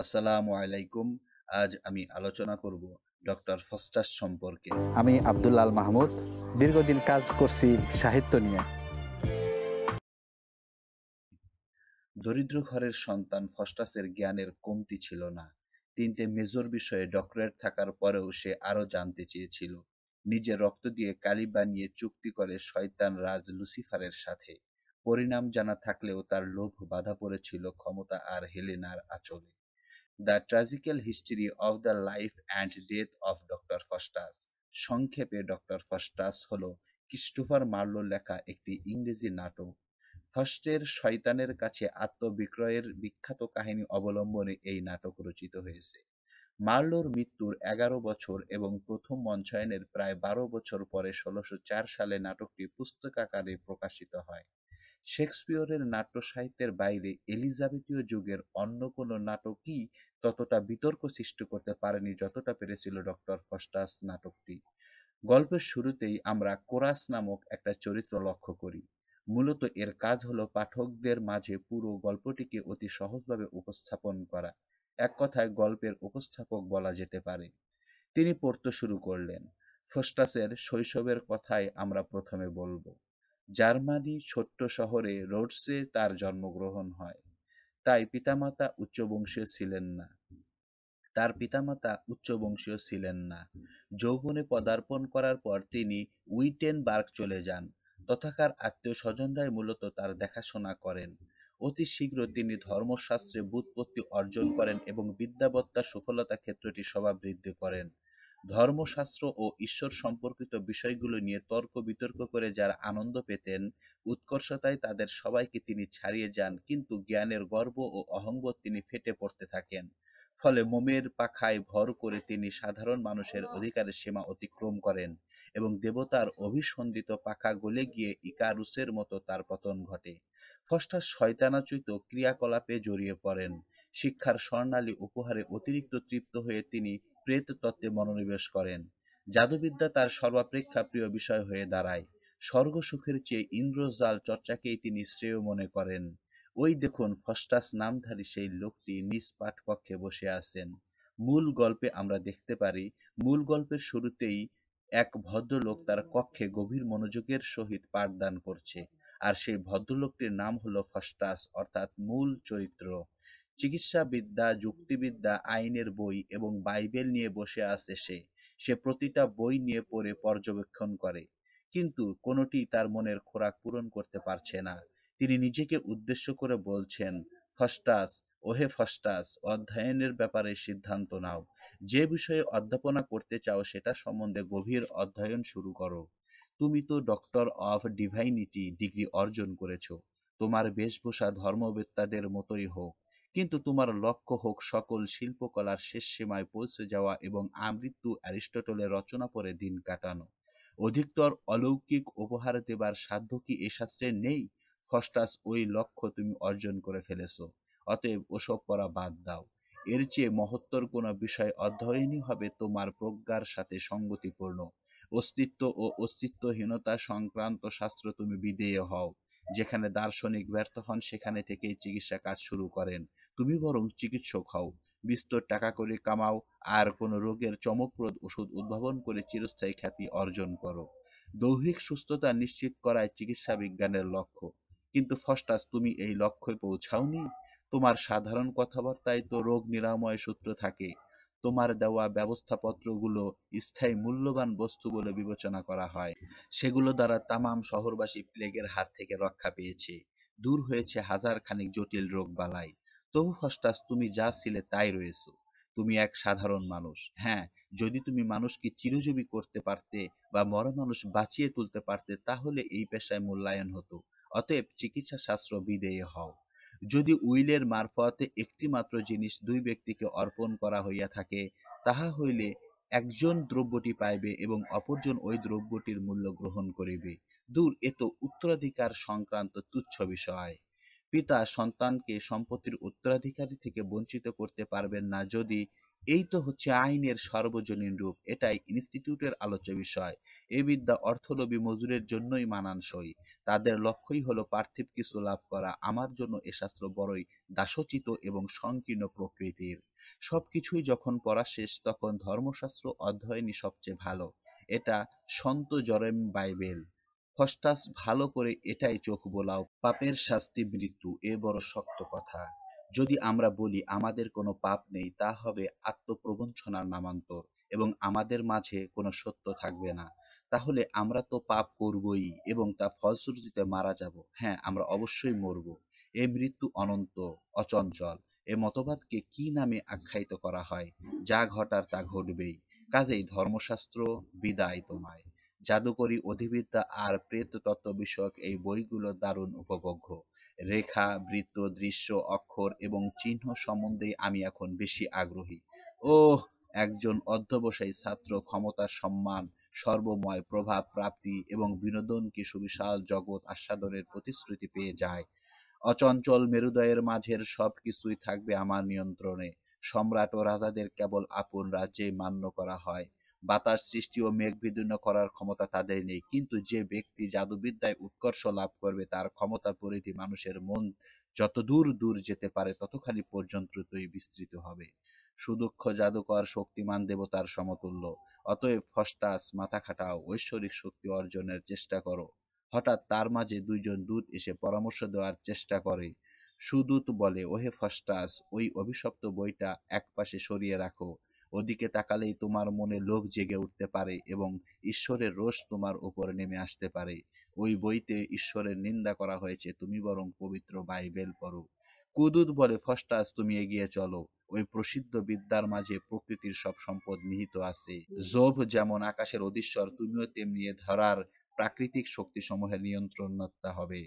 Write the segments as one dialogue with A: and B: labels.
A: আসসালামু আলাইকুম আজ আমি আলোচনা করব ডক্টর ফস্টাস সম্পর্কে আমি আব্দুল্লাল মাহমুদ দীর্ঘদিন কাজ করছি সাহিত্য নিয়ে দরিদ্র ঘরের সন্তান ফস্টাসের জ্ঞানের কমতি ছিল না তিনটে মেজর বিষয়ে ডক্টরেট থাকার পরেও সে আরও জানতে চেয়েছিল নিজের রক্ত দিয়ে কালি বানিয়ে চুক্তি করে শয়তান রাজ লুসিফারের সাথে পরিণাম জানা থাকলেও তার লোভ বাধা পড়েছিল ক্ষমতা আর হেলেনার আচলে the tragical history of the life and death of doctor Faustus সংক্ষেপে ডক্টর ফস্টাস হল ক্রিস্টোফার মার্লো লেখা একটি ইংরেজি নাটক ফস্টের শয়তানের কাছে আত্মবিক্রয়ের বিখ্যাত কাহিনী অবলম্বনে এই নাটক রচিত হয়েছে মার্লোর মৃত্যুর এগারো বছর এবং প্রথম মঞ্চায়নের প্রায় বারো বছর পরে ষোলোশো চার সালে নাটকটি পুস্তকাকারে প্রকাশিত হয় শেক্সপিয়রের নাট্য সাহিত্যের বাইরে এলিজাবেথীয় যুগের অন্য কোনো নাটকই ততটা বিতর্ক সৃষ্টি করতে পারেনি যতটা পেরেছিল ডক্টর ফস্টাস নাটকটি গল্পের শুরুতেই আমরা কোরাস নামক একটা চরিত্র লক্ষ্য করি মূলত এর কাজ হলো পাঠকদের মাঝে পুরো গল্পটিকে অতি সহজভাবে উপস্থাপন করা এক কথায় গল্পের উপস্থাপক বলা যেতে পারে তিনি পড়তে শুরু করলেন ফস্টাসের শৈশবের কথাই আমরা প্রথমে বলবো জার্মানি ছোট্ট শহরে রোডসে তার জন্মগ্রহণ হয় তাই পিতামাতা উচ্চবংশীয় ছিলেন না তার পিতামাতা উচ্চবংশীয় ছিলেন না যৌবনে পদার্পণ করার পর তিনি উইটেন বার্গ চলে যান তথাকার আত্মীয় স্বজনরাই মূলত তার দেখাশোনা করেন অতি শীঘ্র তিনি ধর্মশাস্ত্রে বুৎপত্তি অর্জন করেন এবং বিদ্যাবত্তা সফলতা ক্ষেত্রটি শোভাবৃদ্ধি করেন ধর্মশাস্ত্র ও ঈশ্বর সম্পর্কিত বিষয়গুলো নিয়ে তর্ক বিতর্ক করে যারা আনন্দ পেতেন উৎকর্ষতায় তাদের সবাইকে তিনি ছাড়িয়ে যান কিন্তু জ্ঞানের গর্ব ও অহংবোধ তিনি ফেটে পড়তে থাকেন ফলে মোমের পাখায় ভর করে তিনি সাধারণ মানুষের অধিকারের সীমা অতিক্রম করেন এবং দেবতার অভিসন্ধিত পাখা গলে গিয়ে ইকারুসের মতো তার পতন ঘটে ফস্টার শয়তানাচুত ক্রিয়াকলাপে জড়িয়ে পড়েন শিক্ষার স্বর্ণালী উপহারে অতিরিক্ত তৃপ্ত হয়ে তিনি প্রেত তত্ত্বে মনোনিবেশ করেন জাদুবিদ্যা তার সর্বাপেক্ষা প্রিয় বিষয় হয়ে দাঁড়ায় স্বর্গ সুখের চেয়ে ইন্দ্রজাল চর্চাকেই তিনি শ্রেয় মনে করেন ওই দেখুন ফস্টাস নামধারী সেই লোকটি নিজ পাঠপক্ষে বসে আছেন মূল গল্পে আমরা দেখতে পারি মূল গল্পের শুরুতেই এক ভদ্রলোক তার কক্ষে গভীর মনোযোগের সহিত পাঠদান করছে আর সেই ভদ্রলোকটির নাম হলো ফস্টাস অর্থাৎ মূল চরিত্র চিকিৎসাবিদ্যা যুক্তিবিদ্যা আইনের বই এবং বাইবেল নিয়ে বসে আছে সে সে প্রতিটা বই নিয়ে পড়ে পর্যবেক্ষণ করে কিন্তু কোনটি তার মনের খোরাক পূরণ করতে পারছে না তিনি নিজেকে উদ্দেশ্য করে বলছেন ফস্টাস ওহে ফস্টাস অধ্যয়নের ব্যাপারে সিদ্ধান্ত নাও যে বিষয়ে অধ্যাপনা করতে চাও সেটা সম্বন্ধে গভীর অধ্যয়ন শুরু করো তুমি তো ডক্টর অফ ডিভাইনিটি ডিগ্রি অর্জন করেছো তোমার বেশভূষা ধর্মবেত্তাদের মতোই হোক কিন্তু তোমার লক্ষ্য হোক সকল শিল্পকলার শেষ সীমায় পৌঁছে যাওয়া এবং আমৃত্যু অ্যারিস্টটলের রচনা পরে দিন কাটানো অধিকতর অলৌকিক উপহার দেবার সাধ্য কি এ শাস্ত্রে নেই ফস্টাস ওই লক্ষ্য তুমি অর্জন করে ফেলেছ অতএব ওসব পড়া বাদ দাও এর চেয়ে মহত্তর কোন বিষয় অধ্যয়নই হবে তোমার প্রজ্ঞার সাথে সঙ্গতিপূর্ণ অস্তিত্ব ও অস্তিত্বহীনতা সংক্রান্ত শাস্ত্র তুমি বিদেয় হও যেখানে দার্শনিক ব্যর্থ হন সেখানে থেকেই চিকিৎসা কাজ শুরু করেন তুমি বরং চিকিৎসক হও বিস্তর টাকা করে কামাও আর কোনো রোগের চমকপ্রদ ওষুধ উদ্ভাবন করে চিরস্থায়ী খ্যাতি অর্জন করো দৈহিক সুস্থতা নিশ্চিত করায় চিকিৎসা বিজ্ঞানের লক্ষ্য কিন্তু ফস্টাস তুমি এই লক্ষ্যে পৌঁছাওনি তোমার সাধারণ কথাবার্তায় তো রোগ নিরাময় সূত্র থাকে তোমার দেওয়া ব্যবস্থাপত্রগুলো স্থায়ী মূল্যবান বস্তু বলে বিবেচনা করা হয় সেগুলো দ্বারা তামাম শহরবাসী প্লেগের হাত থেকে রক্ষা পেয়েছে দূর হয়েছে হাজার খানিক জটিল রোগ বালাই তবু ফস্টাস তুমি যা ছিলে তাই রয়েছ তুমি এক সাধারণ মানুষ হ্যাঁ যদি তুমি মানুষকে চিরজীবী করতে পারতে বা মরা মানুষ বাঁচিয়ে তুলতে পারতে তাহলে এই পেশায় মূল্যায়ন হতো অতএব চিকিৎসা শাস্ত্র বিদেয় হও যদি উইলের মারফতে একটিমাত্র জিনিস দুই ব্যক্তিকে অর্পণ করা হইয়া থাকে তাহা হইলে একজন দ্রব্যটি পাইবে এবং অপরজন ওই দ্রব্যটির মূল্য গ্রহণ করিবে দূর এ তো উত্তরাধিকার সংক্রান্ত তুচ্ছ বিষয় পিতা সন্তানকে সম্পত্তির উত্তরাধিকারী থেকে বঞ্চিত করতে পারবেন না যদি এই তো হচ্ছে আইনের সর্বজনীন রূপ এটাই ইনস্টিটিউটের আলোচ্য বিষয় এ বিদ্যা অর্থলোভী মজুরের জন্যই মানানসই তাদের লক্ষ্যই হলো পার্থিব কিছু লাভ করা আমার জন্য এ শাস্ত্র বড়ই দাসোচিত এবং সংকীর্ণ প্রকৃতির সবকিছুই যখন পড়া শেষ তখন ধর্মশাস্ত্র অধ্যয়নই সবচেয়ে ভালো এটা সন্ত জরেম বাইবেল ফস্টাস ভালো করে এটাই চোখ বোলাও পাপের শাস্তি মৃত্যু এ বড় শক্ত কথা যদি আমরা বলি আমাদের কোনো পাপ নেই তা হবে আত্মপ্রবঞ্চনার নামান্তর এবং আমাদের মাঝে কোনো সত্য থাকবে না তাহলে আমরা তো পাপ করবই এবং তা ফলশ্রুতিতে মারা যাব হ্যাঁ আমরা অবশ্যই মরব এ মৃত্যু অনন্ত অচঞ্চল এ মতবাদকে কি নামে আখ্যায়িত করা হয় যা ঘটার তা ঘটবেই কাজেই ধর্মশাস্ত্র বিদায় তোমায় জাদুকরী অধিবিদ্যা আর প্রেত তত্ত্ব বিষয়ক এই বইগুলো দারুণ উপভোগ্য রেখা বৃত্ত দৃশ্য অক্ষর এবং চিহ্ন সম্বন্ধে আমি এখন বেশি আগ্রহী ও একজন অধ্যবসায়ী ছাত্র ক্ষমতা সম্মান সর্বময় প্রভাব প্রাপ্তি এবং বিনোদন কি সুবিশাল জগৎ আস্বাদনের প্রতিশ্রুতি পেয়ে যায় অচঞ্চল মেরুদয়ের মাঝের সব কিছুই থাকবে আমার নিয়ন্ত্রণে সম্রাট ও রাজাদের কেবল আপন রাজ্যে মান্য করা হয় বাতাস সৃষ্টি ও মেঘ বিদূর্ণ করার ক্ষমতা তাদের নেই কিন্তু যে ব্যক্তি জাদুবিদ্যায় উৎকর্ষ লাভ করবে তার ক্ষমতা পরিধি মানুষের মন যতদূর দূর যেতে পারে ততখানি পর্যন্তই বিস্তৃত হবে সুদক্ষ জাদুকর শক্তিমান দেবতার সমতুল্য অতএব ফস্টাস মাথা খাটাও ঐশ্বরিক শক্তি অর্জনের চেষ্টা করো হঠাৎ তার মাঝে দুইজন দূত এসে পরামর্শ দেওয়ার চেষ্টা করে সুদূত বলে ওহে ফস্টাস ওই অভিশপ্ত বইটা একপাশে সরিয়ে রাখো ওদিকে তাকালেই তোমার মনে লোভ জেগে উঠতে পারে এবং ঈশ্বরের রোষ তোমার উপর নেমে আসতে পারে ওই বইতে ঈশ্বরের নিন্দা করা হয়েছে তুমি বরং পবিত্র বাইবেল পড়ো কুদুদ বলে ফস্টাস তুমি এগিয়ে চলো ওই প্রসিদ্ধ বিদ্যার মাঝে প্রকৃতির সব সম্পদ নিহিত আছে জোভ যেমন আকাশের অধীশ্বর তুমিও তেমনি ধরার প্রাকৃতিক শক্তিসমূহের নিয়ন্ত্রণতা হবে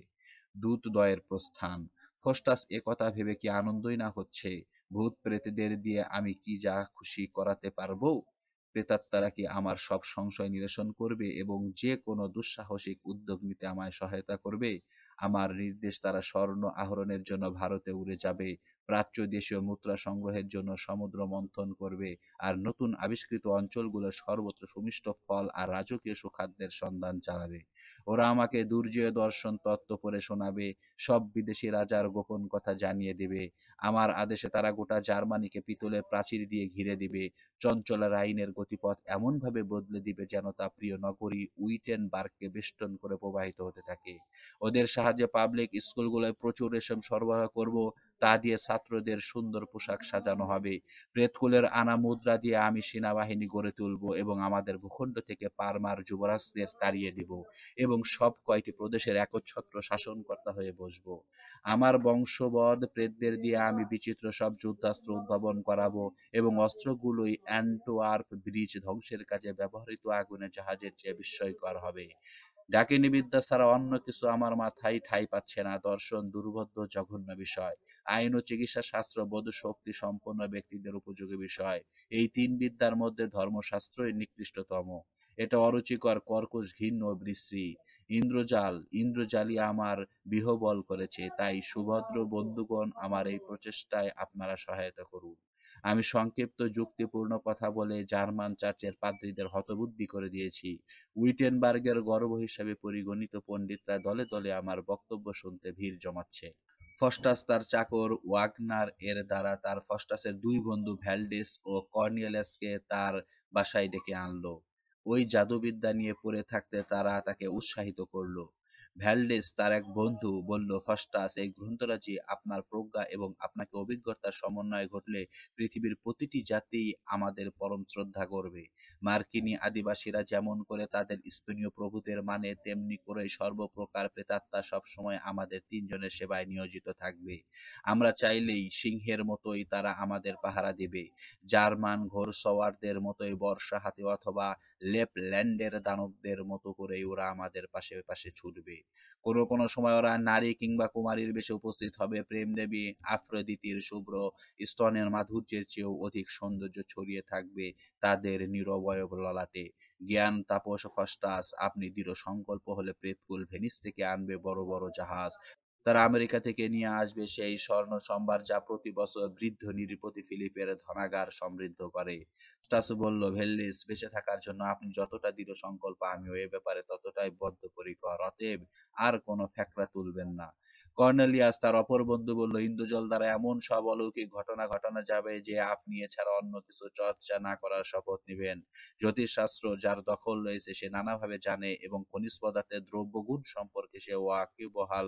A: দূতদয়ের প্রস্থান ফস্টাস একথা ভেবে কি আনন্দই না হচ্ছে ভূত প্রেতদের দিয়ে আমি কি যা খুশি করাতে পারবো প্রেতাত্মারা কি আমার সব সংশয় নিরসন করবে এবং যে কোনো দুঃসাহসিক উদ্যোগ নিতে আমায় সহায়তা করবে আমার নির্দেশ তারা স্বর্ণ আহরণের জন্য ভারতে উড়ে যাবে প্রাচ্য দেশীয় মুদ্রা সংগ্রহের জন্য সমুদ্র মন্থন করবে আর নতুন আবিষ্কৃত অঞ্চলগুলো সর্বত্র সুমিষ্ট ফল আর রাজকীয় সুখাদ্যের সন্ধান চালাবে ওরা আমাকে দুর্জয় দর্শন তত্ত্ব পড়ে শোনাবে সব বিদেশি রাজার গোপন কথা জানিয়ে দেবে আমার আদেশে তারা গোটা জার্মানিকে পিতলের প্রাচীর দিয়ে ঘিরে দিবে চঞ্চলা রাইনের গতিপথ এমনভাবে বদলে দিবে যেন তা প্রিয় নগরী উইটেন বার্গকে বেষ্টন করে প্রবাহিত হতে থাকে ওদের সাহায্যে পাবলিক স্কুলগুলোয় প্রচুর রেশম সরবরাহ করবো তা দিয়ে ছাত্রদের সুন্দর পোশাক সাজানো হবে প্রেতকুলের আনা মুদ্রা দিয়ে আমি সেনাবাহিনী গড়ে তুলব এবং আমাদের ভূখণ্ড থেকে পারমার যুবরাজদের তাড়িয়ে দিব এবং সব কয়টি প্রদেশের একচ্ছত্র শাসনকর্তা হয়ে বসবো আমার বংশবদ প্রেতদের দিয়ে আমি বিচিত্র সব যুদ্ধাস্ত্র উদ্ভাবন করাবো এবং অস্ত্রগুলোই অ্যান্টোয়ার্প ব্রিজ ধ্বংসের কাজে ব্যবহৃত আগুনে জাহাজের চেয়ে বিস্ময়কর হবে ডাকিনী বিদ্যা ছাড়া অন্য কিছু আমার মাথায় ঠাই পাচ্ছে না দর্শন দুর্বোধ্য জঘন্য বিষয় আইন ও চিকিৎসা শাস্ত্র বোধ শক্তি সম্পন্ন ব্যক্তিদের উপযোগী বিষয় এই তিন বিদ্যার মধ্যে ধর্মশাস্ত্রই নিকৃষ্টতম এটা অরুচিকর কর্কশ ঘিন্ন বিশ্রী ইন্দ্রজাল ইন্দ্রজালই আমার বিহবল করেছে তাই সুভদ্র বন্ধুগণ আমার এই প্রচেষ্টায় আপনারা সহায়তা করুন আমি সংক্ষিপ্ত যুক্তিপূর্ণ কথা বলে জার্মান চার্চের পাদ্রীদের হতবুদ্ধি করে দিয়েছি উইটেনবার্গের গর্ব হিসাবে পরিগণিত পণ্ডিতরা দলে দলে আমার বক্তব্য শুনতে ভিড় জমাচ্ছে ফস্টাস তার চাকর ওয়াগনার এর দ্বারা তার ফস্টাসের দুই বন্ধু ভ্যালডিস ও কর্নিয়েলাসকে তার বাসায় ডেকে আনলো ওই জাদুবিদ্যা নিয়ে পড়ে থাকতে তারা তাকে উৎসাহিত করলো ভ্যালডেস তার এক বন্ধু বলল ফাস্টাস এই গ্রন্থরাজি আপনার প্রজ্ঞা এবং আপনাকে অভিজ্ঞতার সমন্বয় ঘটলে পৃথিবীর প্রতিটি জাতি আমাদের পরম শ্রদ্ধা করবে মার্কিনী আদিবাসীরা যেমন করে তাদের স্পেনীয় প্রভুদের মানে তেমনি করে সর্বপ্রকার প্রেতাত্মা সবসময় আমাদের তিনজনের সেবায় নিয়োজিত থাকবে আমরা চাইলেই সিংহের মতোই তারা আমাদের পাহারা দেবে জার্মান ঘোরসওয়ারদের মতোই বর্ষা হাতে অথবা লেপল্যান্ডের দানবদের মতো করেই ওরা আমাদের পাশে পাশে ছুটবে কোনো কোনো সময় ওরা নারী কিংবা কুমারীর বেশে উপস্থিত হবে প্রেম দেবী আফ্রদিতির শুভ্র স্তনের মাধুর্যের চেয়েও অধিক সৌন্দর্য ছড়িয়ে থাকবে তাদের নিরবয়ব ললাটে জ্ঞান তাপস খস্তাস আপনি দৃঢ় সংকল্প হলে প্রেতকুল ভেনিস থেকে আনবে বড় বড় জাহাজ তারা আমেরিকা থেকে নিয়ে আসবে সেই স্বর্ণ সম্ভার যা প্রতি বছর বৃদ্ধ নিরুপতি ফিলিপের ধনাগার সমৃদ্ধ করে স্টাসু বলল ভেল্লিস বেঁচে থাকার জন্য আপনি যতটা দৃঢ় সংকল্প আমিও এ ব্যাপারে ততটাই বদ্ধপরিকর অতএব আর কোনো ফ্যাকরা তুলবেন না কর্নেলিয়াস তার অপর বন্ধু বলল ইন্দুজল দ্বারা এমন সব অলৌকিক ঘটনা ঘটানো যাবে যে আপনি এছাড়া অন্য কিছু চর্চা না করার শপথ নেবেন জ্যোতিষ শাস্ত্র যার দখল রয়েছে সে নানাভাবে জানে এবং খনিজ পদার্থের দ্রব্যগুণ সম্পর্কে সে বহাল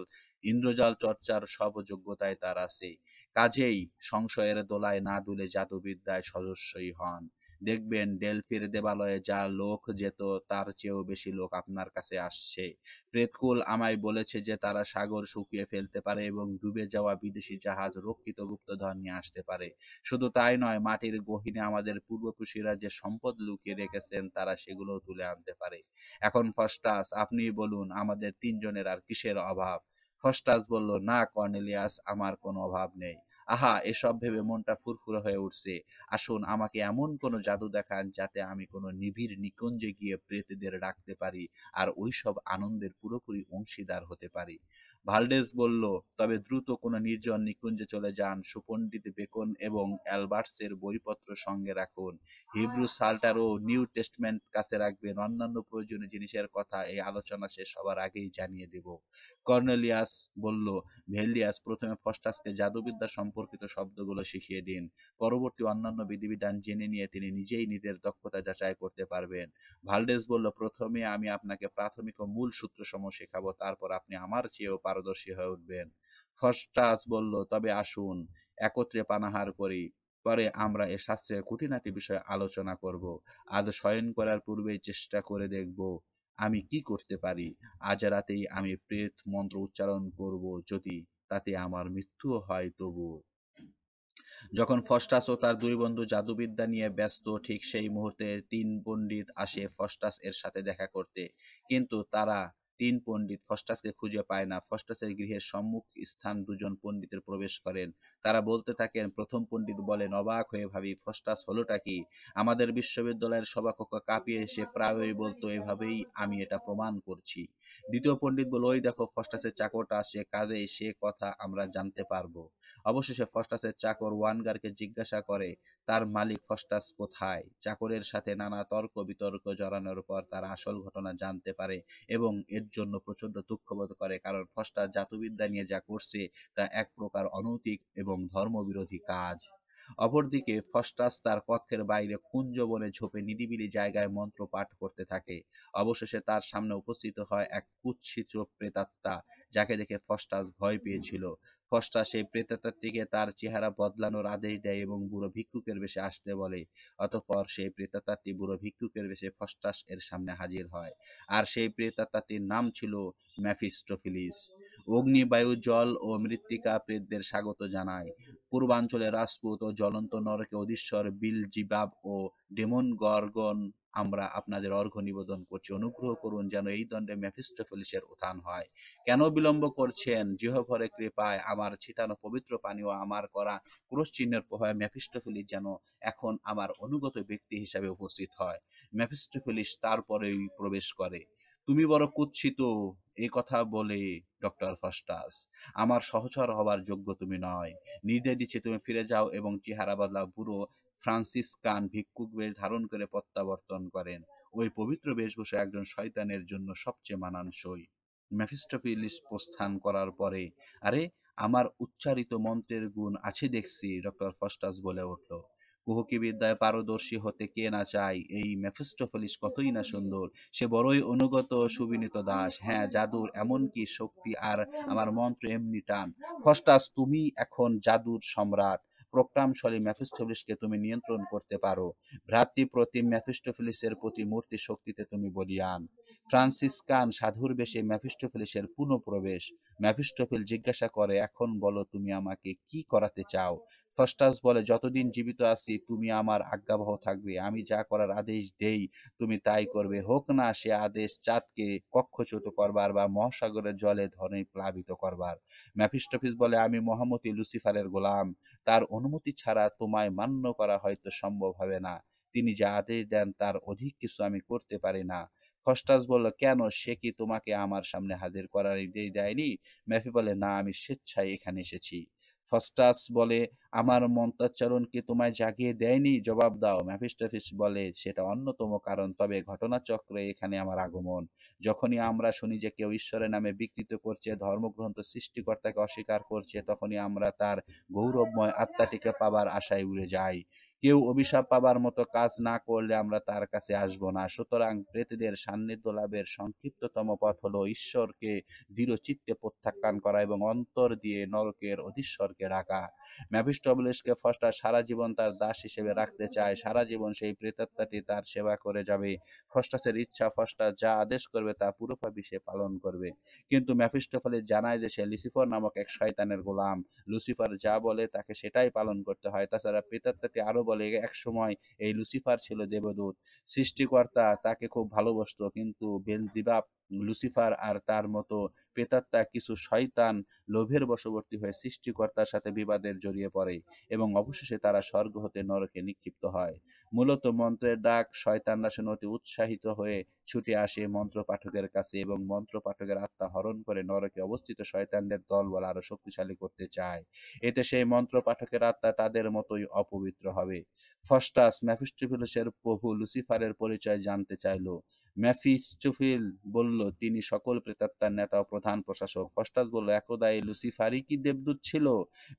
A: ইন্দ্রজাল চর্চার সব যোগ্যতায় তার আছে কাজেই সংশয়ের দোলায় না দুলে জাদুবিদ্যায় সদস্যই হন দেখবেন ডেলফির দেবালয়ে যা লোক যেত তার চেয়েও বেশি লোক আপনার কাছে আসছে প্রেতকুল আমায় বলেছে যে তারা সাগর শুকিয়ে ফেলতে পারে এবং ডুবে যাওয়া বিদেশি জাহাজ রক্ষিত গুপ্তধন নিয়ে আসতে পারে শুধু তাই নয় মাটির গহিনে আমাদের পূর্বপুরুষেরা যে সম্পদ লুকিয়ে রেখেছেন তারা সেগুলো তুলে আনতে পারে এখন ফস্টাস আপনি বলুন আমাদের তিনজনের আর কিসের অভাব ফস্টাস বলল না কর্নেলিয়াস আমার কোনো অভাব নেই আহা এসব ভেবে মনটা ফুরফুরে হয়ে উঠছে আসুন আমাকে এমন কোনো জাদু দেখান যাতে আমি কোনো নিবিড় নিকুঞ্জে গিয়ে প্রেতদের ডাকতে পারি আর ওইসব আনন্দের পুরোপুরি অংশীদার হতে পারি ভালডেস বলল তবে দ্রুত কোনো নির্জন নিকুঞ্জে চলে যান সুপণ্ডিত বেকন এবং অ্যালবার্টসের বইপত্র সঙ্গে রাখুন হিব্রু সালটার ও নিউ টেস্টমেন্ট কাছে রাখবেন অন্যান্য প্রয়োজনীয় জিনিসের কথা এই আলোচনা শেষ হবার আগেই জানিয়ে দেব কর্নেলিয়াস বলল ভেলিয়াস প্রথমে ফস্টাসকে জাদুবিদ্যা সম্পর্কিত শব্দগুলো শিখিয়ে দিন পরবর্তী অন্যান্য বিধিবিধান জেনে নিয়ে তিনি নিজেই নিজের দক্ষতা যাচাই করতে পারবেন ভালডেস বলল প্রথমে আমি আপনাকে প্রাথমিক ও মূল সূত্রসমূহ শেখাবো তারপর আপনি আমার চেয়েও পার পারদর্শী হয়ে উঠবেন ফস্টাস বলল তবে আসুন একত্রে পানাহার করি পরে আমরা এ শাস্ত্রের খুঁটিনাটি বিষয়ে আলোচনা করব আজ শয়ন করার পূর্বে চেষ্টা করে দেখব আমি কি করতে পারি আজ রাতেই আমি প্রেত মন্ত্র উচ্চারণ করব যদি তাতে আমার মৃত্যুও হয় তবু যখন ফস্টাস ও তার দুই বন্ধু জাদুবিদ্যা নিয়ে ব্যস্ত ঠিক সেই মুহূর্তে তিন পণ্ডিত আসে ফস্টাস এর সাথে দেখা করতে কিন্তু তারা তিন পণ্ডিত ফস্টাসকে খুঁজে পায় না ফস্টাসের গৃহের সম্মুখ স্থান দুজন পণ্ডিতের প্রবেশ করেন তারা বলতে থাকেন প্রথম পণ্ডিত বলে নবাক হয়ে ভাবি ফস্টাস হলোটা কি আমাদের বিশ্ববিদ্যালয়ের সভাকক্ষ কাঁপিয়ে এসে প্রায়ই বলতো এভাবেই আমি এটা প্রমাণ করছি দ্বিতীয় পণ্ডিত বলে ওই দেখো ফস্টাসের চাকরটা সে কাজে সে কথা আমরা জানতে পারবো অবশেষে ফস্টাসের চাকর ওয়ানগারকে জিজ্ঞাসা করে তার মালিক ফস্টাস কোথায় চাকরের সাথে নানা তর্ক বিতর্ক জড়ানোর পর তার আসল ঘটনা জানতে পারে এবং এর জন্য প্রচণ্ড দুঃখবোধ করে কারণ ফস্টাস জাতুবিদ্যা নিয়ে যা করছে তা এক প্রকার অনৈতিক এবং ধর্মবিরোধী কাজ অপরদিকে ফস্টাস তার কক্ষের বাইরে কুঞ্জ বনে ঝোপে নিরিবিলি জায়গায় মন্ত্র পাঠ করতে থাকে অবশেষে তার সামনে উপস্থিত হয় এক কুৎসিত প্রেতাত্মা যাকে দেখে ফস্টাস ভয় পেয়েছিল ফস্টা সেই প্রেতাত্মাটিকে তার চেহারা বদলানোর আদেশ দেয় এবং বুড়ো ভিক্ষুকের বেশে আসতে বলে অতঃপর সেই প্রেতাত্মাটি বুড়ো ভিক্ষুকের বেশে ফস্টাস এর সামনে হাজির হয় আর সেই প্রেতাত্মাটির নাম ছিল ম্যাফিস্টোফিলিস অগ্নি বায়ু জল ও মৃত্তিকা প্রেতদের স্বাগত জানায় পূর্বাঞ্চলে রাজপুত ও জ্বলন্ত নরকে অধীশ্বর বিল জিবাব ও ডেমন গর্গন আমরা আপনাদের অর্ঘ্য নিবেদন করছি অনুগ্রহ করুন যেন এই দণ্ডে মেফিস্ট ম্যাফিস্টোফেলিসের উত্থান হয় কেন বিলম্ব করছেন জিহভরে কৃপায় আমার ছিটানো পবিত্র পানীয় আমার করা ক্রোশ চিহ্নের প্রভাবে ম্যাফিস্টোফেলিস যেন এখন আমার অনুগত ব্যক্তি হিসাবে উপস্থিত হয় মেফিস্ট ম্যাফিস্টোফেলিস তারপরেই প্রবেশ করে তুমি বড় কুৎসিত এই কথা বলে ডক্টর ফাস্টাস আমার সহচর হবার যোগ্য তুমি নয় নির্দেশ দিচ্ছে তুমি ফিরে যাও এবং চেহারা বদলা বুড়ো ফ্রান্সিসকান ভিক্ষুক বেশ ধারণ করে প্রত্যাবর্তন করেন ওই পবিত্র বেশভূষা একজন শয়তানের জন্য সবচেয়ে মানানসই ম্যাফিস্টোফিলিস প্রস্থান করার পরে আরে আমার উচ্চারিত মন্ত্রের গুণ আছে দেখছি ডক্টর ফস্টাস বলে উঠল কুহকি বিদ্যায় পারদর্শী হতে কে না চাই এই ম্যাফিস্টোফলিস কতই না সুন্দর সে বড়ই অনুগত সুবিনীত দাস হ্যাঁ জাদুর এমনকি শক্তি আর আমার মন্ত্র এমনি টান ফস্টাস তুমি এখন জাদুর সম্রাট প্রোগ্রামশালী ম্যাফিস্টোফিলিসকে তুমি নিয়ন্ত্রণ করতে পারো ভ্রাতৃপ্রতিম ম্যাফিস্টোফিলিসের প্রতি মূর্তি শক্তিতে তুমি বলিয়ান ফ্রান্সিসকান সাধুর বেশে ম্যাফিস্টোফিলিসের পুনঃপ্রবেশ ম্যাফিস্টোফিল জিজ্ঞাসা করে এখন বলো তুমি আমাকে কি করাতে চাও ফস্টাস বলে যতদিন জীবিত আছি তুমি আমার আজ্ঞাবহ থাকবে আমি যা করার আদেশ দেই তুমি তাই করবে হোক না সে আদেশ চাঁদকে কক্ষচ্যুত করবার বা মহাসাগরের জলে ধরে প্লাবিত করবার ম্যাফিস্টোফিস বলে আমি মহামতি লুসিফারের গোলাম তার অনুমতি ছাড়া তোমায় মান্য করা হয়তো সম্ভব হবে না তিনি যা আদেশ দেন তার অধিক কিছু আমি করতে পারি না খস্টাস বলল কেন সে কি তোমাকে আমার সামনে হাজির করার দেয়নি ম্যাফি বলে না আমি স্বেচ্ছায় এখানে এসেছি ফস্টাস বলে আমার মন্ত্রাচ্চারণ কি তোমায় জাগিয়ে দেয়নি জবাব দাও ম্যাফিস্টাফিস বলে সেটা অন্যতম কারণ তবে ঘটনাচক্রে এখানে আমার আগমন যখনই আমরা শুনি যে কেউ ঈশ্বরের নামে বিকৃত করছে ধর্মগ্রন্থ সৃষ্টিকর্তাকে অস্বীকার করছে তখনই আমরা তার গৌরবময় আত্মাটিকে পাবার আশায় উড়ে যাই কেউ অভিশাপ পাবার মতো কাজ না করলে আমরা তার কাছে আসব না সুতরাং প্রেতদের সান্নিধ্য লাভের সংক্ষিপ্ততম পথ হলো ঈশ্বরকে দৃঢ়চিত্তে প্রত্যাখ্যান করা এবং অন্তর দিয়ে নরকের অধীশ্বরকে ডাকা ম্যাভিস্টবলেসকে ফস্টার সারা জীবন তার দাস হিসেবে রাখতে চায় সারা জীবন সেই প্রেতাত্মাটি তার সেবা করে যাবে ফস্টাসের ইচ্ছা ফস্টার যা আদেশ করবে তা পুরোপাবি সে পালন করবে কিন্তু ম্যাফিস্টফলে জানায় যে সে নামক এক শয়তানের গোলাম লুসিফার যা বলে তাকে সেটাই পালন করতে হয় তাছাড়া প্রেতাত্মাটি আরো বলে এক সময় এই লুসিফার ছিল দেবদূত সৃষ্টিকর্তা তাকে খুব ভালোবাসত কিন্তু বেলজিবাব লুসিফার আর তার মতো পেতাত্তা কিছু শয়তান লোভের বশবর্তী হয়ে সৃষ্টিকর্তার সাথে বিবাদের জড়িয়ে পড়ে এবং অবশেষে তারা স্বর্গ হতে নরকে নিক্ষিপ্ত হয় মূলত মন্ত্রের ডাক শয়তান রাসন অতি উৎসাহিত হয়ে ছুটে আসে মন্ত্র পাঠকের কাছে এবং মন্ত্র পাঠকের আত্মা হরণ করে নরকে অবস্থিত শয়তানদের দল দলবল আরো শক্তিশালী করতে চায় এতে সেই মন্ত্র পাঠকের আত্মা তাদের মতোই অপবিত্র হবে ফস্টাস ম্যাফিস্টিফিলসের প্রভু লুসিফারের পরিচয় জানতে চাইল মেফিস্টোফেল বলল তিনি সকল প্রেতাত্মার নেতা ও প্রধান প্রশাসক ফস্টাস বলল একদা এই লুসিফারই কি দেবদূত ছিল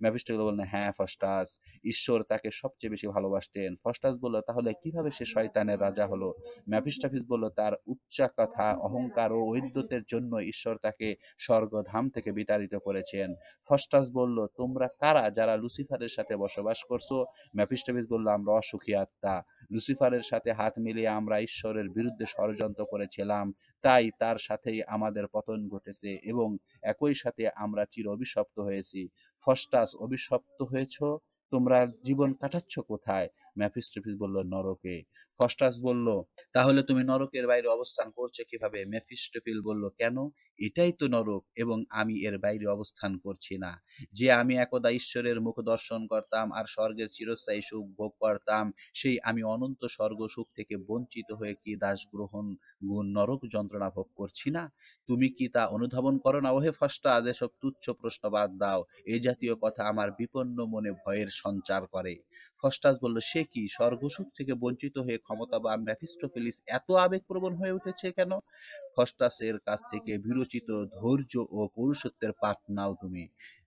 A: মেফিস্টোফেল বললেন হ্যাঁ ফস্টাস ঈশ্বর তাকে সবচেয়ে বেশি ভালোবাসতেন ফস্টাস বলল তাহলে কিভাবে সে শয়তানের রাজা হলো ম্যাফিস্টাফিস বলল তার উচ্চা কথা অহংকার ও ঐদ্যতের জন্য ঈশ্বর তাকে স্বর্গধাম থেকে বিতাড়িত করেছেন ফস্টাস বলল তোমরা কারা যারা লুসিফারের সাথে বসবাস করছো ম্যাফিস্টাফিস বলল আমরা অসুখী আত্মা লুসিফারের সাথে হাত মিলিয়ে আমরা ঈশ্বরের বিরুদ্ধে ষড়যন্ত্র সিদ্ধান্ত করেছিলাম তাই তার সাথেই আমাদের পতন ঘটেছে এবং একই সাথে আমরা চির অভিশপ্ত হয়েছি ফস্টাস অভিশপ্ত হয়েছ তোমরা জীবন কাটাচ্ছ কোথায় ম্যাফিস্টোফিস বলল নরকে ফস্টাস বলল তাহলে তুমি নরকের বাইরে অবস্থান করছো কিভাবে মেফিস্টোফিল বলল কেন এটাই তো নরক এবং আমি এর বাইরে অবস্থান করছি না যে আমি একদা ঈশ্বরের মুখ দর্শন করতাম আর স্বর্গের চিরস্থায়ী সুখ ভোগ করতাম সেই আমি অনন্ত স্বর্গ সুখ থেকে বঞ্চিত হয়ে কি দাস গ্রহণ গুণ নরক যন্ত্রণা ভোগ করছি না তুমি কি তা অনুধাবন করো না ওহে ফস্টা আজ এসব তুচ্ছ প্রশ্ন বাদ দাও এই জাতীয় কথা আমার বিপন্ন মনে ভয়ের সঞ্চার করে ফস্টাস বলল সে কি স্বর্গসুখ থেকে বঞ্চিত হয়ে ক্ষমতাবান ম্যাফিস্টোফেলিস এত আবেগপ্রবণ হয়ে উঠেছে কেন হস্টাসের কাছ থেকে বিরচিত ধৈর্য ও পুরুষত্বের পাঠ নাও তুমি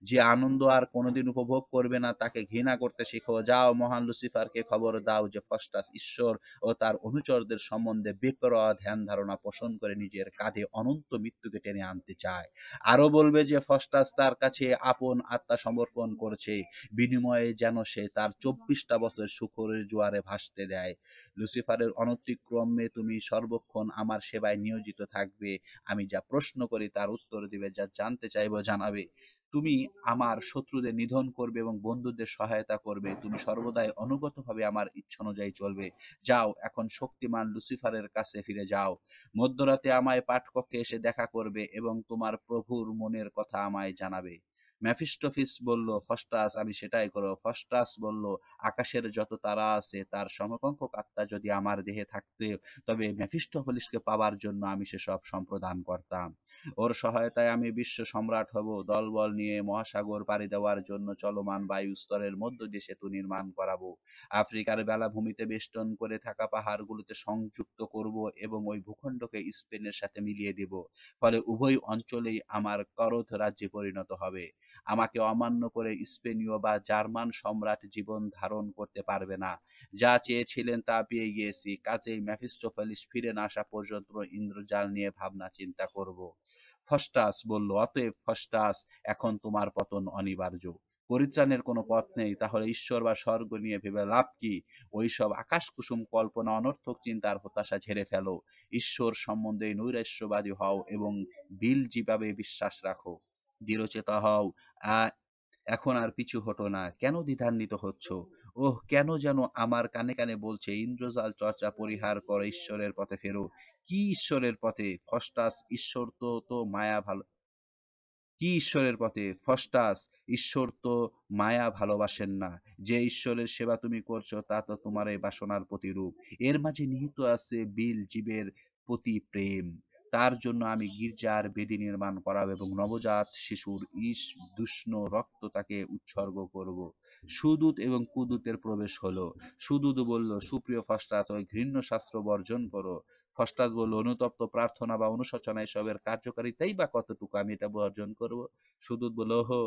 A: যে আনন্দ আর কোনোদিন উপভোগ করবে না তাকে ঘৃণা করতে শিখো যাও মহান লুসিফারকে খবর দাও যে হস্টাস ঈশ্বর ও তার অনুচরদের সম্বন্ধে বেকর ধ্যান ধারণা পোষণ করে নিজের কাঁধে অনন্ত মৃত্যুকে টেনে আনতে চায় আরও বলবে যে ফস্টাস তার কাছে আপন আত্মা সমর্পণ করছে বিনিময়ে যেন সে তার চব্বিশটা বছর শুকরের জোয়ারে ভাসতে দেয় লুসিফারের অনতিক্রমে তুমি সর্বক্ষণ আমার সেবায় নিয়োজিত থাক থাকবে আমি যা প্রশ্ন করি তার উত্তর দিবে যা জানতে চাইব জানাবে তুমি আমার শত্রুদের নিধন করবে এবং বন্ধুদের সহায়তা করবে তুমি সর্বদাই অনুগতভাবে আমার ইচ্ছা অনুযায়ী চলবে যাও এখন শক্তিমান লুসিফারের কাছে ফিরে যাও মধ্যরাতে আমায় পাঠকক্ষে এসে দেখা করবে এবং তোমার প্রভুর মনের কথা আমায় জানাবে ম্যাফিস্টোফিস বলল ফস্টাস আমি সেটাই করো ফস্টাস বলল আকাশের যত তারা আছে তার সমকম্পক আত্মা যদি আমার দেহে থাকতে তবে ম্যাফিস্টোফলিসকে পাওয়ার জন্য আমি সেসব সম্প্রদান করতাম ওর সহায়তায় আমি বিশ্ব সম্রাট হব দলবল নিয়ে মহাসাগর পাড়ি দেওয়ার জন্য চলমান বায়ু স্তরের মধ্য দিয়ে সেতু নির্মাণ করাবো আফ্রিকার বেলাভূমিতে বেষ্টন করে থাকা পাহাড়গুলোতে সংযুক্ত করব এবং ওই ভূখণ্ডকে স্পেনের সাথে মিলিয়ে দেব ফলে উভয় অঞ্চলেই আমার করথ রাজ্যে পরিণত হবে আমাকে অমান্য করে স্পেনীয় বা জার্মান সম্রাট জীবন ধারণ করতে পারবে না যা চেয়েছিলেন তা পেয়ে গিয়েছি কাজেই ম্যাফিস্টোফেলিস ফিরে না আসা পর্যন্ত ইন্দ্রজাল নিয়ে ভাবনা চিন্তা করব ফস্টাস বলল অতএব ফস্টাস এখন তোমার পতন অনিবার্য পরিত্রাণের কোনো পথ নেই তাহলে ঈশ্বর বা স্বর্গ নিয়ে ভেবে লাভ কি ওইসব আকাশ কুসুম কল্পনা অনর্থক চিন্তার হতাশা ঝেড়ে ফেলো ঈশ্বর সম্বন্ধে নৈরাশ্যবাদী হও এবং বিল যেভাবে বিশ্বাস রাখো দৃঢ়চেতা হও এখন আর পিছু হটো না কেন দ্বিধান্বিত হচ্ছ ওহ কেন যেন আমার কানে কানে বলছে ইন্দ্রজাল চর্চা পরিহার কর ঈশ্বরের পথে ফেরো কি ঈশ্বরের পথে ফস্টাস ঈশ্বর তো তো মায়া ভালো কি ঈশ্বরের পথে ফস্টাস ঈশ্বর তো মায়া ভালোবাসেন না যে ঈশ্বরের সেবা তুমি করছো তা তো তোমার এই বাসনার প্রতিরূপ এর মাঝে নিহিত আছে বিল জীবের প্রতি প্রেম তার জন্য আমি গির্জার বেদি নির্মাণ করাব এবং নবজাত শিশুর ইস দুষ্ণ রক্ত তাকে উৎসর্গ করব সুদূত এবং কুদূতের প্রবেশ হলো সুদূত বলল সুপ্রিয় ফস্টাত ওই ঘৃণ্য শাস্ত্র বর্জন করো ফস্টাত বলল অনুতপ্ত প্রার্থনা বা অনুশোচনা এসবের কার্যকারিতাই বা কতটুকু আমি এটা বর্জন করব সুদূত বলল হো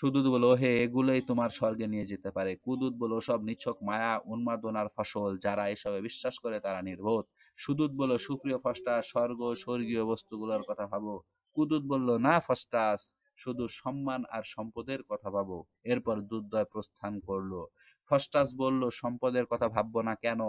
A: সুদূত বলো হে এগুলোই তোমার স্বর্গে নিয়ে যেতে পারে কুদূত বলো সব নিছক মায়া উন্মাদনার ফসল যারা এসবে বিশ্বাস করে তারা নির্বোধ সুদূত বলল সুপ্রিয় ফস্টাস স্বর্গ স্বর্গীয় বস্তুগুলোর কথা ভাবো কুদুত বলল না ফস্টাস শুধু সম্মান আর সম্পদের কথা ভাবো এরপর দুর্দয় প্রস্থান করলো ফস্টাস বলল সম্পদের কথা ভাববো না কেন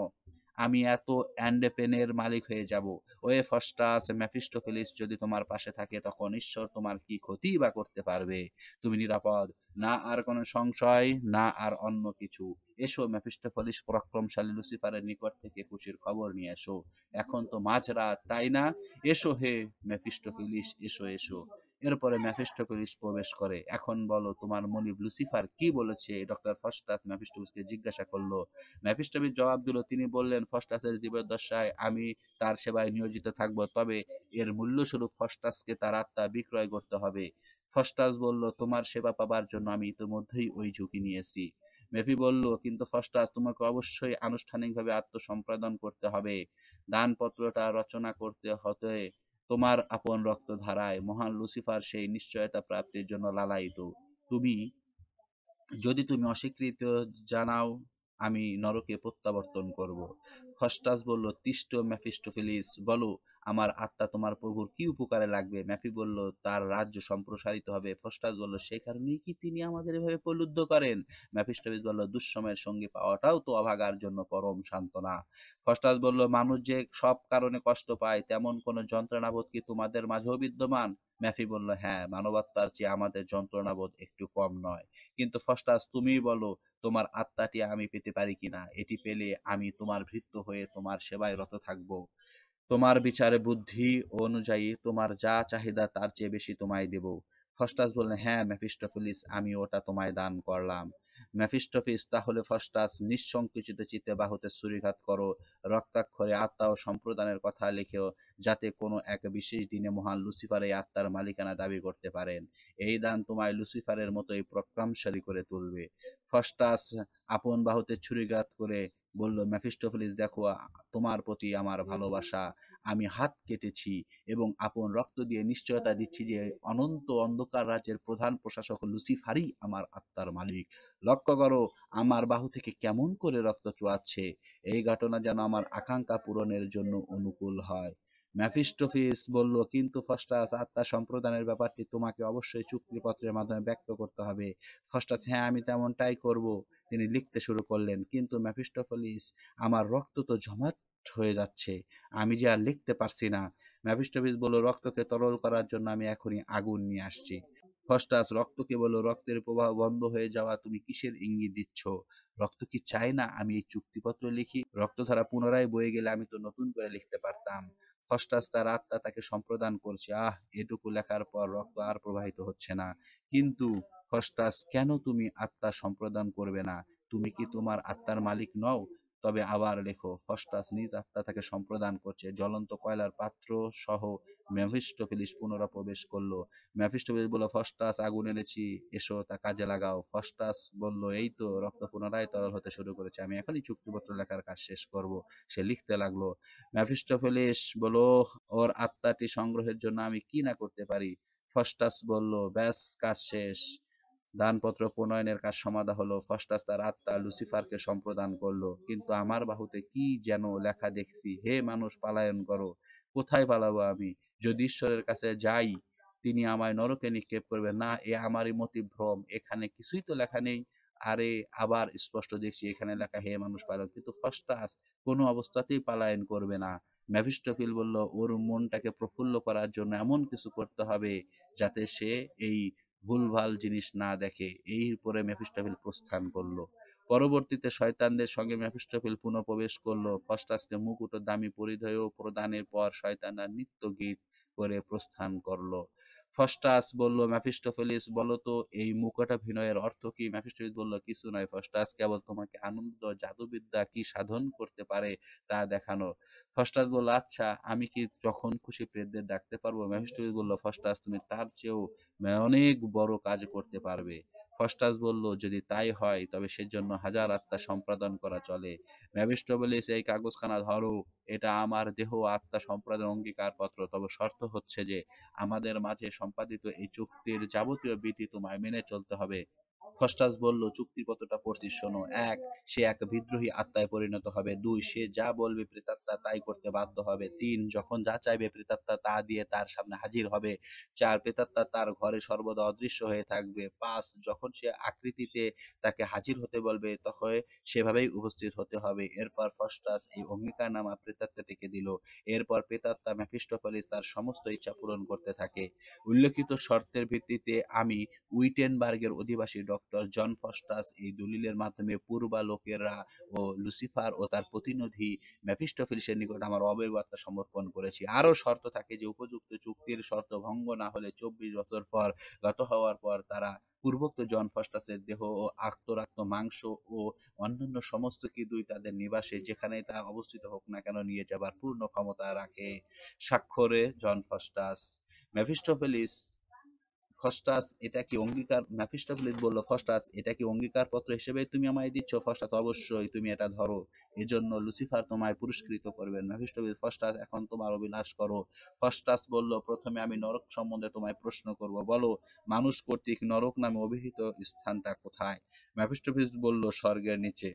A: আমি এত অ্যান্ডেপেনের মালিক হয়ে যাব ওয়ে ফস্টাস ম্যাফিস্টোফেলিস যদি তোমার পাশে থাকে তখন ঈশ্বর তোমার কি ক্ষতি বা করতে পারবে তুমি নিরাপদ না আর কোনো সংশয় না আর অন্য কিছু এসো ম্যাফিস্টোফেলিস পরাক্রমশালী লুসিফারের নিকট থেকে খুশির খবর নিয়ে এসো এখন তো মাঝরাত তাই না এসো হে ম্যাফিস্টোফেলিস এসো এসো এরপরে ম্যাফিস্টোকুলিস প্রবেশ করে এখন বলো তোমার মনিব লুসিফার কি বলেছে ডক্টর ফস্টাস ম্যাফিস্টোবিসকে জিজ্ঞাসা করলো ম্যাফিস্টোবিস জবাব দিল তিনি বললেন ফস্টাসের জীবদ্দশায় আমি তার সেবায় নিয়োজিত থাকব তবে এর মূল্যস্বরূপ ফস্টাসকে তার আত্মা বিক্রয় করতে হবে ফস্টাস বলল তোমার সেবা পাবার জন্য আমি ইতিমধ্যেই ওই ঝুঁকি নিয়েছি মেফি বলল কিন্তু ফস্টাস তোমাকে অবশ্যই আনুষ্ঠানিকভাবে আত্মসম্পাদন করতে হবে দানপত্রটা রচনা করতে হতে তোমার আপন রক্ত ধারায় মহান লুসিফার সেই নিশ্চয়তা প্রাপ্তির জন্য লালায়িত তুমি যদি তুমি অস্বীকৃত জানাও আমি নরকে প্রত্যাবর্তন করব খস্টাস বলল তিষ্ট ম্যাফিস্টোফিলিস বলো আমার আত্মা তোমার প্রভুর কি উপকারে লাগবে ম্যাফি বলল তার রাজ্য সম্প্রসারিত হবে ফস্টাস বলল সেই কারণে কি তিনি আমাদের এভাবে প্রলুব্ধ করেন ম্যাপিস্টবিস বলল দুঃসময়ের সঙ্গে পাওয়াটাও তো অভাগার জন্য পরম সান্ত্বনা ফস্টাস বলল মানুষ যে সব কারণে কষ্ট পায় তেমন কোনো যন্ত্রণাবোধ কি তোমাদের মাঝেও বিদ্যমান ম্যাফি বলল হ্যাঁ মানবাত্মার চেয়ে আমাদের যন্ত্রণাবোধ একটু কম নয় কিন্তু ফস্টাস তুমি বলো তোমার আত্মাটি আমি পেতে পারি কিনা এটি পেলে আমি তোমার ভৃত্য হয়ে তোমার সেবায় রত থাকবো তোমার বিচারে বুদ্ধি অনুযায়ী তোমার যা চাহিদা তার চেয়ে বেশি তোমায় দেব ফস্টাস বললেন হ্যাঁ ম্যাফিস্টোফিলিস আমি ওটা তোমায় দান করলাম ম্যাফিস্টোফিস তাহলে ফস্টাস নিঃসংকুচিত চিতে বাহুতে ছুরিঘাত করো রক্তাক্ষরে আত্মা ও সম্প্রদানের কথা লিখেও যাতে কোনো এক বিশেষ দিনে মহান লুসিফার এই আত্মার মালিকানা দাবি করতে পারেন এই দান তোমায় লুসিফারের মতোই প্রক্রমশালী করে তুলবে ফস্টাস আপন বাহুতে ছুরিঘাত করে বলল ম্যাফিস্টোফেলিস দেখো তোমার প্রতি আমার ভালোবাসা আমি হাত কেটেছি এবং আপন রক্ত দিয়ে নিশ্চয়তা আচ্ছা। দিচ্ছি যে অনন্ত অন্ধকার রাজ্যের প্রধান প্রশাসক লুসিফারই আমার আত্মার মালিক লক্ষ্য করো আমার বাহু থেকে কেমন করে রক্ত চোয়াচ্ছে এই ঘটনা যেন আমার আকাঙ্ক্ষা পূরণের জন্য অনুকূল হয় ম্যাফিস্টোফিস বলল কিন্তু ফস্টাস আত্মা সম্প্রদানের ব্যাপারটি তোমাকে অবশ্যই চুক্তিপত্রের মাধ্যমে ব্যক্ত করতে হবে ফস্টাস হ্যাঁ আমি তেমনটাই করব তিনি লিখতে শুরু করলেন কিন্তু ম্যাফিস্টোফলিস আমার রক্ত তো জমাট হয়ে যাচ্ছে আমি যে আর লিখতে পারছি না ম্যাফিস্টোফিস বলল রক্তকে তরল করার জন্য আমি এখনই আগুন নিয়ে আসছি ফস্টাস রক্তকে বলল রক্তের প্রবাহ বন্ধ হয়ে যাওয়া তুমি কিসের ইঙ্গিত দিচ্ছ রক্ত কি চায় না আমি এই চুক্তিপত্র লিখি রক্তধারা পুনরায় বয়ে গেলে আমি তো নতুন করে লিখতে পারতাম ফস্টাস তার আত্মা তাকে সম্প্রদান করছে আহ এটুকু লেখার পর রক্ত আর প্রবাহিত হচ্ছে না কিন্তু ফস্টাস কেন তুমি আত্মা সম্প্রদান করবে না তুমি কি তোমার আত্মার মালিক নও তবে আবার লেখো ফস্টাস নিজ আত্মা তাকে সম্প্রদান করছে জ্বলন্ত কয়লার পাত্র সহ ম্যাফিস্টোফিলিস প্রবেশ করলো ম্যাফিস্টোফিলিস বলল ফস্টাস আগুন এনেছি এসো তা কাজে লাগাও ফস্টাস বলল এই তো রক্ত পুনরায় তরল হতে শুরু করেছে আমি এখনই চুক্তিপত্র লেখার কাজ শেষ করব সে লিখতে লাগলো ম্যাফিস্টোফিলিস বলো ওর আত্মাটি সংগ্রহের জন্য আমি কি না করতে পারি ফস্টাস বলল ব্যাস কাজ শেষ দানপত্র প্রণয়নের কাজ সমাধা হলো ফস্টাস তার আত্মা লুসিফারকে সম্প্রদান করলো কিন্তু আমার বাহুতে কি যেন লেখা দেখছি হে মানুষ পালায়ন করো কোথায় পালাবো আমি যদি ঈশ্বরের কাছে যাই তিনি আমায় নরকে নিক্ষেপ করবে না এ আমারই মতি ভ্রম এখানে কিছুই তো লেখা নেই আরে আবার স্পষ্ট দেখছি এখানে লেখা হে মানুষ পালন কিন্তু ফস্টাস কোনো অবস্থাতেই পালায়ন করবে না ম্যাভিস্টোফিল বলল ওর মনটাকে প্রফুল্ল করার জন্য এমন কিছু করতে হবে যাতে সে এই ভুলভাল জিনিস না দেখে এই পরে মেফিস্টাফিল প্রস্থান করলো পরবর্তীতে শয়তানদের সঙ্গে মেফিস্টোফেল পুনঃপ্রবেশ করলো ফস্টাস্তে মুকুট দামি পরিধেয় প্রদানের পর শয়তানরা নৃত্য গীত করে প্রস্থান করলো ফস্টাস বলল ম্যাফিস্টোফেলিস বলো তো এই মুকাটা ভিনয়ের অর্থ কি ম্যাফিস্টোফেলিস বলল কিছু নয় ফস্টাস কেবল তোমাকে আনন্দ জাদুবিদ্যা কি সাধন করতে পারে তা দেখানো ফস্টাস বলল আচ্ছা আমি কি যখন খুশি প্রেতদের ডাকতে পারবো ম্যাফিস্টোফেলিস বলল ফস্টাস তুমি তার চেয়েও মানে অনেক বড় কাজ করতে পারবে খস্টাস বলল যদি তাই হয় তবে সেজন্য হাজার আত্মা সম্পাদন করা চলে ম্যাবিষ্ট বলিস এই কাগজখানা ধরো এটা আমার দেহ আত্মা সম্পাদন পত্র তবে শর্ত হচ্ছে যে আমাদের মাঝে সম্পাদিত এই চুক্তির যাবতীয় বিধি তোমায় মেনে চলতে হবে খস্টাস বলল চুক্তিপত্রটা পড়ছি শোনো এক সে এক বিদ্রোহী আত্মায় পরিণত হবে দুই সে যা বলবে প্রেতাত্মা তাই করতে বাধ্য হবে তিন যখন যা চাইবে প্রেতাত্মা তা দিয়ে তার সামনে হাজির হবে চার প্রেতাত্মা তার ঘরে সর্বদা অদৃশ্য হয়ে থাকবে পাঁচ যখন সে আকৃতিতে তাকে হাজির হতে বলবে তখন সেভাবেই উপস্থিত হতে হবে এরপর ফস্টাস এই অঙ্গীকার নামা প্রেতাত্মা প্রেতাত্মাটিকে দিল এরপর প্রেতাত্মা ম্যাফিস্টোফলিস তার সমস্ত ইচ্ছা পূরণ করতে থাকে উল্লেখিত শর্তের ভিত্তিতে আমি উইটেনবার্গের অধিবাসী ড ডক্টর জন ফস্টাস এই দলিলের মাধ্যমে পূর্বা লোকেরা ও লুসিফার ও তার প্রতিনিধি ম্যাফিস্টোফিলিসের নিকট আমার অবয়বার্তা সমর্পণ করেছি আরও শর্ত থাকে যে উপযুক্ত চুক্তির শর্ত ভঙ্গ না হলে চব্বিশ বছর পর গত হওয়ার পর তারা পূর্বোক্ত জন ফস্টাসের দেহ ও আক্তরাক্ত মাংস ও অন্যান্য সমস্ত কি দুই তাদের নিবাসে যেখানে তা অবস্থিত হোক না কেন নিয়ে যাবার পূর্ণ ক্ষমতা রাখে স্বাক্ষরে জন ফস্টাস ম্যাফিস্টোফেলিস ফস্টাস এটা কি অঙ্গীকার ম্যাফিস্টাফুলিস বলল ফস্টাস এটা কি অঙ্গীকারপত্র হিসেবে তুমি আমায় দিচ্ছ ফস্টাস অবশ্যই তুমি এটা ধরো এজন্য লুসিফার তোমায় পুরস্কৃত করবেন ম্যাফিস্টাফুলিস ফস্টাস এখন তোমার অভিলাষ করো ফস্টাস বলল প্রথমে আমি নরক সম্বন্ধে তোমায় প্রশ্ন করব বলো মানুষ কর্তৃক নরক নামে অভিহিত স্থানটা কোথায় ম্যাফিস্টোফিস বলল স্বর্গের নিচে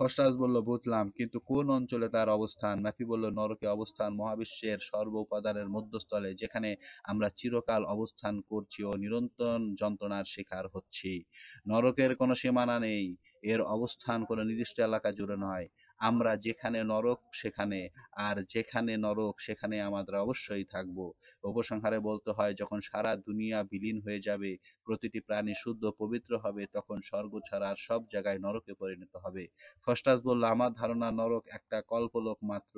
A: খসরাজ বলল বুঝলাম কিন্তু কোন অঞ্চলে তার অবস্থান নাফি বলল নরকে অবস্থান মহাবিশ্বের সর্ব উপাদানের মধ্যস্থলে যেখানে আমরা চিরকাল অবস্থান করছি ও নিরন্তর যন্ত্রণার শিকার হচ্ছি নরকের কোনো সীমানা নেই এর অবস্থান কোনো নির্দিষ্ট এলাকা জুড়ে নয় আমরা যেখানে নরক সেখানে আর যেখানে নরক সেখানে আমাদের অবশ্যই থাকব উপসংহারে বলতে হয় যখন সারা দুনিয়া বিলীন হয়ে যাবে প্রতিটি প্রাণী শুদ্ধ পবিত্র হবে তখন স্বর্গ ছাড়া আর সব জায়গায় নরকে পরিণত হবে ফস্টাস বলল আমার ধারণা নরক একটা কল্পলোক মাত্র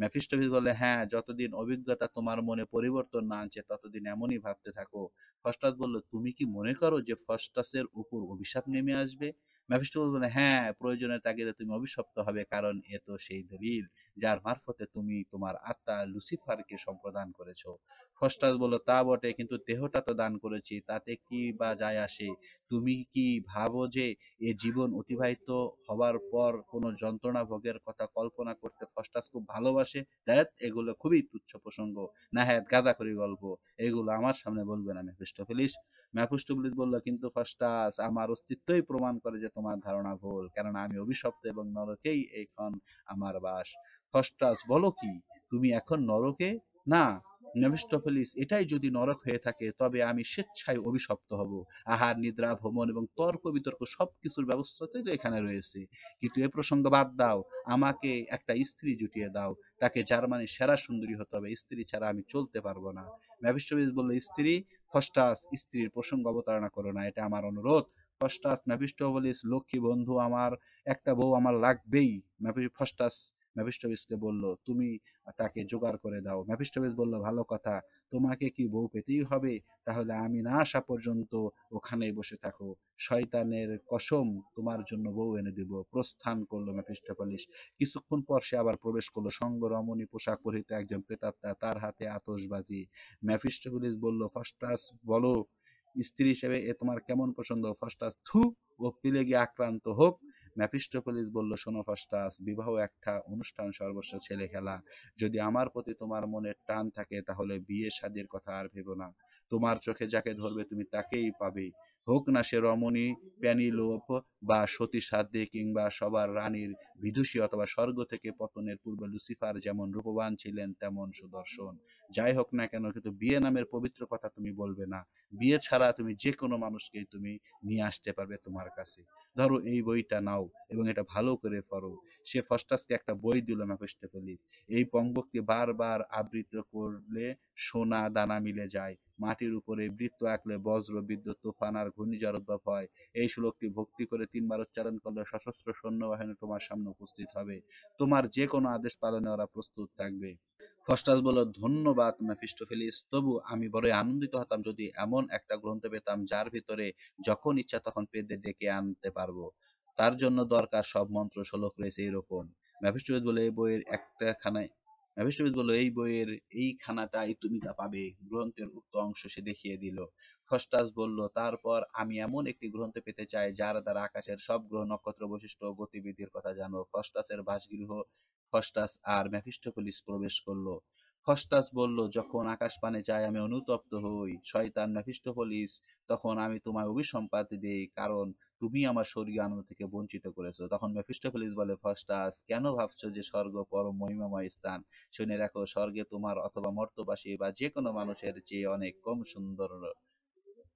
A: ম্যাফিস্টোফিস বলে হ্যাঁ যতদিন অভিজ্ঞতা তোমার মনে পরিবর্তন না আনছে ততদিন এমনই ভাবতে থাকো ফস্টাস বলল তুমি কি মনে করো যে ফস্টাসের উপর অভিশাপ নেমে আসবে হ্যাঁ প্রয়োজনের তাগিদে তুমি অভিশপ্ত হবে কারণ এ তো সেই দলিল যার মারফতে তুমি তোমার আত্মা লুসিফারকে সম্প্রদান করেছো ফস্টাস বলো তা বটে কিন্তু দেহটা তো দান করেছি তাতে কি বা যায় আসে তুমি কি ভাবো যে এ জীবন অতিবাহিত হবার পর কোনো যন্ত্রণা ভোগের কথা কল্পনা করতে ফস্টাস খুব ভালোবাসে দ্যাট এগুলো খুবই তুচ্ছ প্রসঙ্গ না হ্যাঁ গাঁদা করি গল্প এগুলো আমার সামনে বলবে না ম্যাফিস্টোফিলিস ফেলিস বললো কিন্তু ফস্টাস আমার অস্তিত্বই প্রমাণ করে যে তোমার ধারণা ভুল কেননা আমি অভিশপ্ত এবং নরকেই এখন আমার বাস ফস্টাস বলো কি তুমি এখন নরকে না নেভিস্টোফেলিস এটাই যদি নরক হয়ে থাকে তবে আমি স্বেচ্ছায় অভিশপ্ত হব আহার নিদ্রা ভ্রমণ এবং তর্ক বিতর্ক সব কিছুর ব্যবস্থাতে তো এখানে রয়েছে কিন্তু এ প্রসঙ্গ বাদ দাও আমাকে একটা স্ত্রী জুটিয়ে দাও তাকে জার্মানির সেরা সুন্দরী হতে হবে স্ত্রী ছাড়া আমি চলতে পারবো না ম্যাভিস্টোফেলিস বলল স্ত্রী ফস্টাস স্ত্রীর প্রসঙ্গ অবতারণা করো না এটা আমার অনুরোধ ফস্টাস ম্যাভিস্টোফেলিস লক্ষ্মী বন্ধু আমার একটা বউ আমার লাগবেই ম্যাভি ফস্টাস ম্যাফিস্টোবিসকে বলল তুমি তাকে জোগাড় করে দাও ম্যাফিস্টোবিস বলল ভালো কথা তোমাকে কি বউ পেতেই হবে তাহলে আমি না আসা পর্যন্ত ওখানেই বসে থাকো শয়তানের কসম তোমার জন্য বউ এনে দিব প্রস্থান করলো ম্যাফিস্টোপলিস কিছুক্ষণ পর সে আবার প্রবেশ করলো সঙ্গ রমণী পোশাক পরিহিত একজন প্রেতাত্মা তার হাতে আতসবাজি ম্যাফিস্টোপলিস বলল ফস্টাস বলো স্ত্রী হিসেবে এ তোমার কেমন পছন্দ ফস্টাস থু ও পিলেগে আক্রান্ত হোক ম্যাপিস্টোপলিস বলল শোনো ফাস্টাস বিবাহ একটা অনুষ্ঠান সর্বস্ব ছেলে খেলা যদি আমার প্রতি তোমার মনের টান থাকে তাহলে বিয়ে শাদির কথা আর ভেবো না তোমার চোখে যাকে ধরবে তুমি তাকেই পাবে হোক না সে রমণী প্যানিলোপ বা সতী সাধ্যে কিংবা সবার রানীর বিদুষী অথবা স্বর্গ থেকে পতনের পূর্বে লুসিফার যেমন রূপবান ছিলেন তেমন সুদর্শন যাই হোক না কেন কিন্তু বিয়ে নামের পবিত্র কথা তুমি বলবে না বিয়ে ছাড়া তুমি যে কোনো মানুষকেই তুমি নিয়ে আসতে পারবে তোমার কাছে ধরো এই বইটা নাও এবং এটা ভালো করে পড়ো সে ফস্টাসকে একটা বই দিল ম্যাপেস্টে এই পঙ্গককে বারবার আবৃত করলে সোনা দানা মিলে যায় মাটির উপরে বৃত্ত আঁকলে বজ্র বিদ্যুৎ তুফান আর ঘূর্ণিঝড় উদ্ভব হয় এই শ্লোকটি ভক্তি করে তিনবার উচ্চারণ করলে সশস্ত্র সৈন্যবাহিনী তোমার সামনে উপস্থিত হবে তোমার যে কোনো আদেশ পালনে ওরা প্রস্তুত থাকবে ফস্টাস বলল ধন্যবাদ মেফিস্টোফেলিস তবু আমি বড়ই আনন্দিত হতাম যদি এমন একটা গ্রন্থ পেতাম যার ভিতরে যখন ইচ্ছা তখন পেদের ডেকে আনতে পারবো তার জন্য দরকার সব মন্ত্র শ্লোক রয়েছে এরকম মেফিস্টোফেলিস বলে এই বইয়ের একটা খানায় বিশ্ববিদ বলল এই বইয়ের এই খানাটাই তুমি তা পাবে গ্রন্থের উক্ত অংশ সে দেখিয়ে দিল ফস্টাস বলল তারপর আমি এমন একটি গ্রন্থ পেতে চাই যার দ্বারা আকাশের সব গ্রহ নক্ষত্র বৈশিষ্ট্য গতিবিধির কথা জানো ফস্টাসের বাসগৃহ ফস্টাস আর ম্যাফিস্টোপলিস প্রবেশ করলো ফস্টাস বলল যখন আকাশ পানে চাই আমি অনুতপ্ত হই শয়তান ম্যাফিস্টোপলিস তখন আমি তোমায় অভিসম্পাত দিই কারণ তুমি আমার স্বর্গীয় আনন্দ থেকে বঞ্চিত করেছো তখন মেফিস্টোফেলিস বলে ফস্টাস কেন ভাবছো যে স্বর্গ পরম মহিমাময় স্থান শুনে রাখো স্বর্গে তোমার অথবা মর্তবাসী বা যে কোনো মানুষের চেয়ে অনেক কম সুন্দর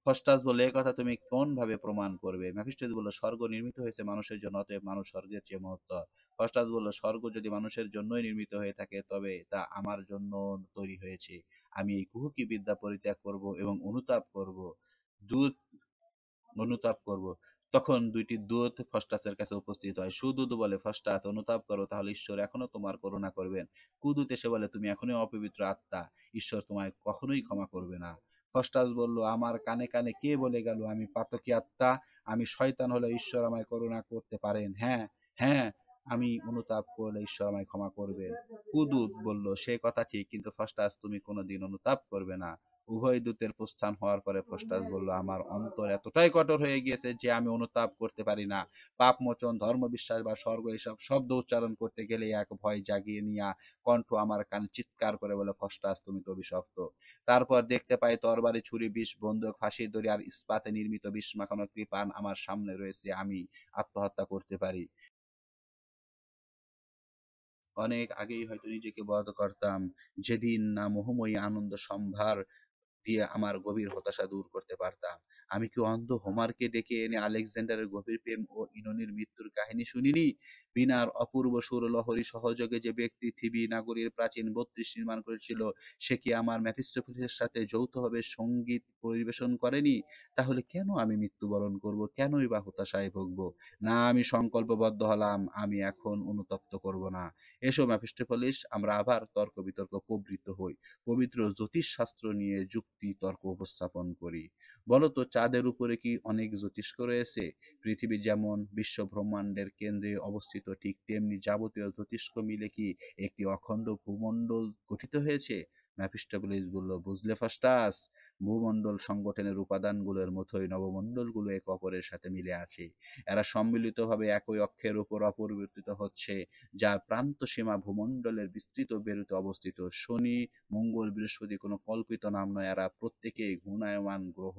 A: ফস্টাস বলে কথা তুমি কোন ভাবে প্রমাণ করবে ম্যাফিস্টোস বললো স্বর্গ নির্মিত হয়েছে মানুষের জন্য অতএব মানুষ স্বর্গের চেয়ে মহত্তর ফস্টাস বললো স্বর্গ যদি মানুষের জন্যই নির্মিত হয়ে থাকে তবে তা আমার জন্য তৈরি হয়েছে আমি এই কি বিদ্যা পরিত্যাগ করব এবং অনুতাপ করব দুধ অনুতাপ করব তখন দুইটি দূত ফস্টাসের কাছে উপস্থিত হয় সুদূত বলে ফস্টাস অনুতাপ করো তাহলে ঈশ্বর এখনো তোমার করুণা করবেন কুদূত এসে বলে তুমি এখনো অপবিত্র আত্মা ঈশ্বর তোমায় কখনোই ক্ষমা করবে না ফস্টাস বলল আমার কানে কানে কে বলে গেল আমি পাতকি আত্মা আমি শয়তান হলে ঈশ্বর আমায় করুণা করতে পারেন হ্যাঁ হ্যাঁ আমি অনুতাপ করলে ঈশ্বর আমায় ক্ষমা করবে কুদূত বলল সে কথা ঠিক কিন্তু ফস্টাস তুমি কোনোদিন অনুতাপ করবে না উভয় দূতের প্রস্থান হওয়ার পরে ফস্টাস বলল আমার অন্তর এতটাই কঠোর হয়ে গিয়েছে যে আমি অনুতাপ করতে পারি না পাপ মোচন ধর্ম বিশ্বাস বা স্বর্গ এসব শব্দ উচ্চারণ করতে গেলে এক ভয় জাগিয়ে নিয়া কণ্ঠ আমার কানে চিৎকার করে বলে ফস্টাস তুমি তো অভিশপ্ত তারপর দেখতে পাই তরবারি ছুরি বিষ বন্দুক ফাঁসি দড়ি আর ইস্পাতে নির্মিত বিষ মাখানো কৃপান আমার সামনে রয়েছে আমি আত্মহত্যা করতে পারি অনেক আগেই হয়তো নিজেকে বধ করতাম যেদিন না মোহময়ী আনন্দ সম্ভার দিয়ে আমার গভীর হতাশা দূর করতে পারতাম আমি কি অন্ধ হোমারকে ডেকে এনে আলেকজান্ডারের গভীর প্রেম ও ইননির মৃত্যুর কাহিনী শুনিনি বিনার অপূর্ব সুর লহরী সহযোগে যে ব্যক্তি থিবি নাগরীর প্রাচীন বত্রিশ নির্মাণ করেছিল সে কি আমার ম্যাফিস্টোফিলের সাথে যৌথভাবে সঙ্গীত পরিবেশন করেনি তাহলে কেন আমি মৃত্যুবরণ করব কেনই বা হতাশায় ভুগব না আমি সংকল্পবদ্ধ হলাম আমি এখন অনুতপ্ত করব না এসো ম্যাফিস্টোফলিস আমরা আবার তর্ক বিতর্ক প্রবৃত্ত হই পবিত্র জ্যোতিষশাস্ত্র নিয়ে যুক্তি তর্ক উপস্থাপন করি বলতো চাঁদের উপরে কি অনেক জ্যোতিষ্ক রয়েছে পৃথিবী যেমন বিশ্ব ব্রহ্মাণ্ডের কেন্দ্রে অবস্থিত অবস্থিত ঠিক তেমনি যাবতীয় জ্যোতিষ্ক মিলে কি একটি অখণ্ড ভূমণ্ডল গঠিত হয়েছে ম্যাফিস্টাবলিস বলল বুঝলে ফাস্টাস ভূমণ্ডল সংগঠনের উপাদানগুলোর মতোই নবমণ্ডলগুলো এক অপরের সাথে মিলে আছে এরা সম্মিলিতভাবে একই অক্ষের উপর অপরিবর্তিত হচ্ছে যার প্রান্ত সীমা ভূমণ্ডলের বিস্তৃত বেরুতে অবস্থিত শনি মঙ্গল বৃহস্পতি কোনো কল্পিত নাম নয় এরা প্রত্যেকেই ঘূর্ণায়মান গ্রহ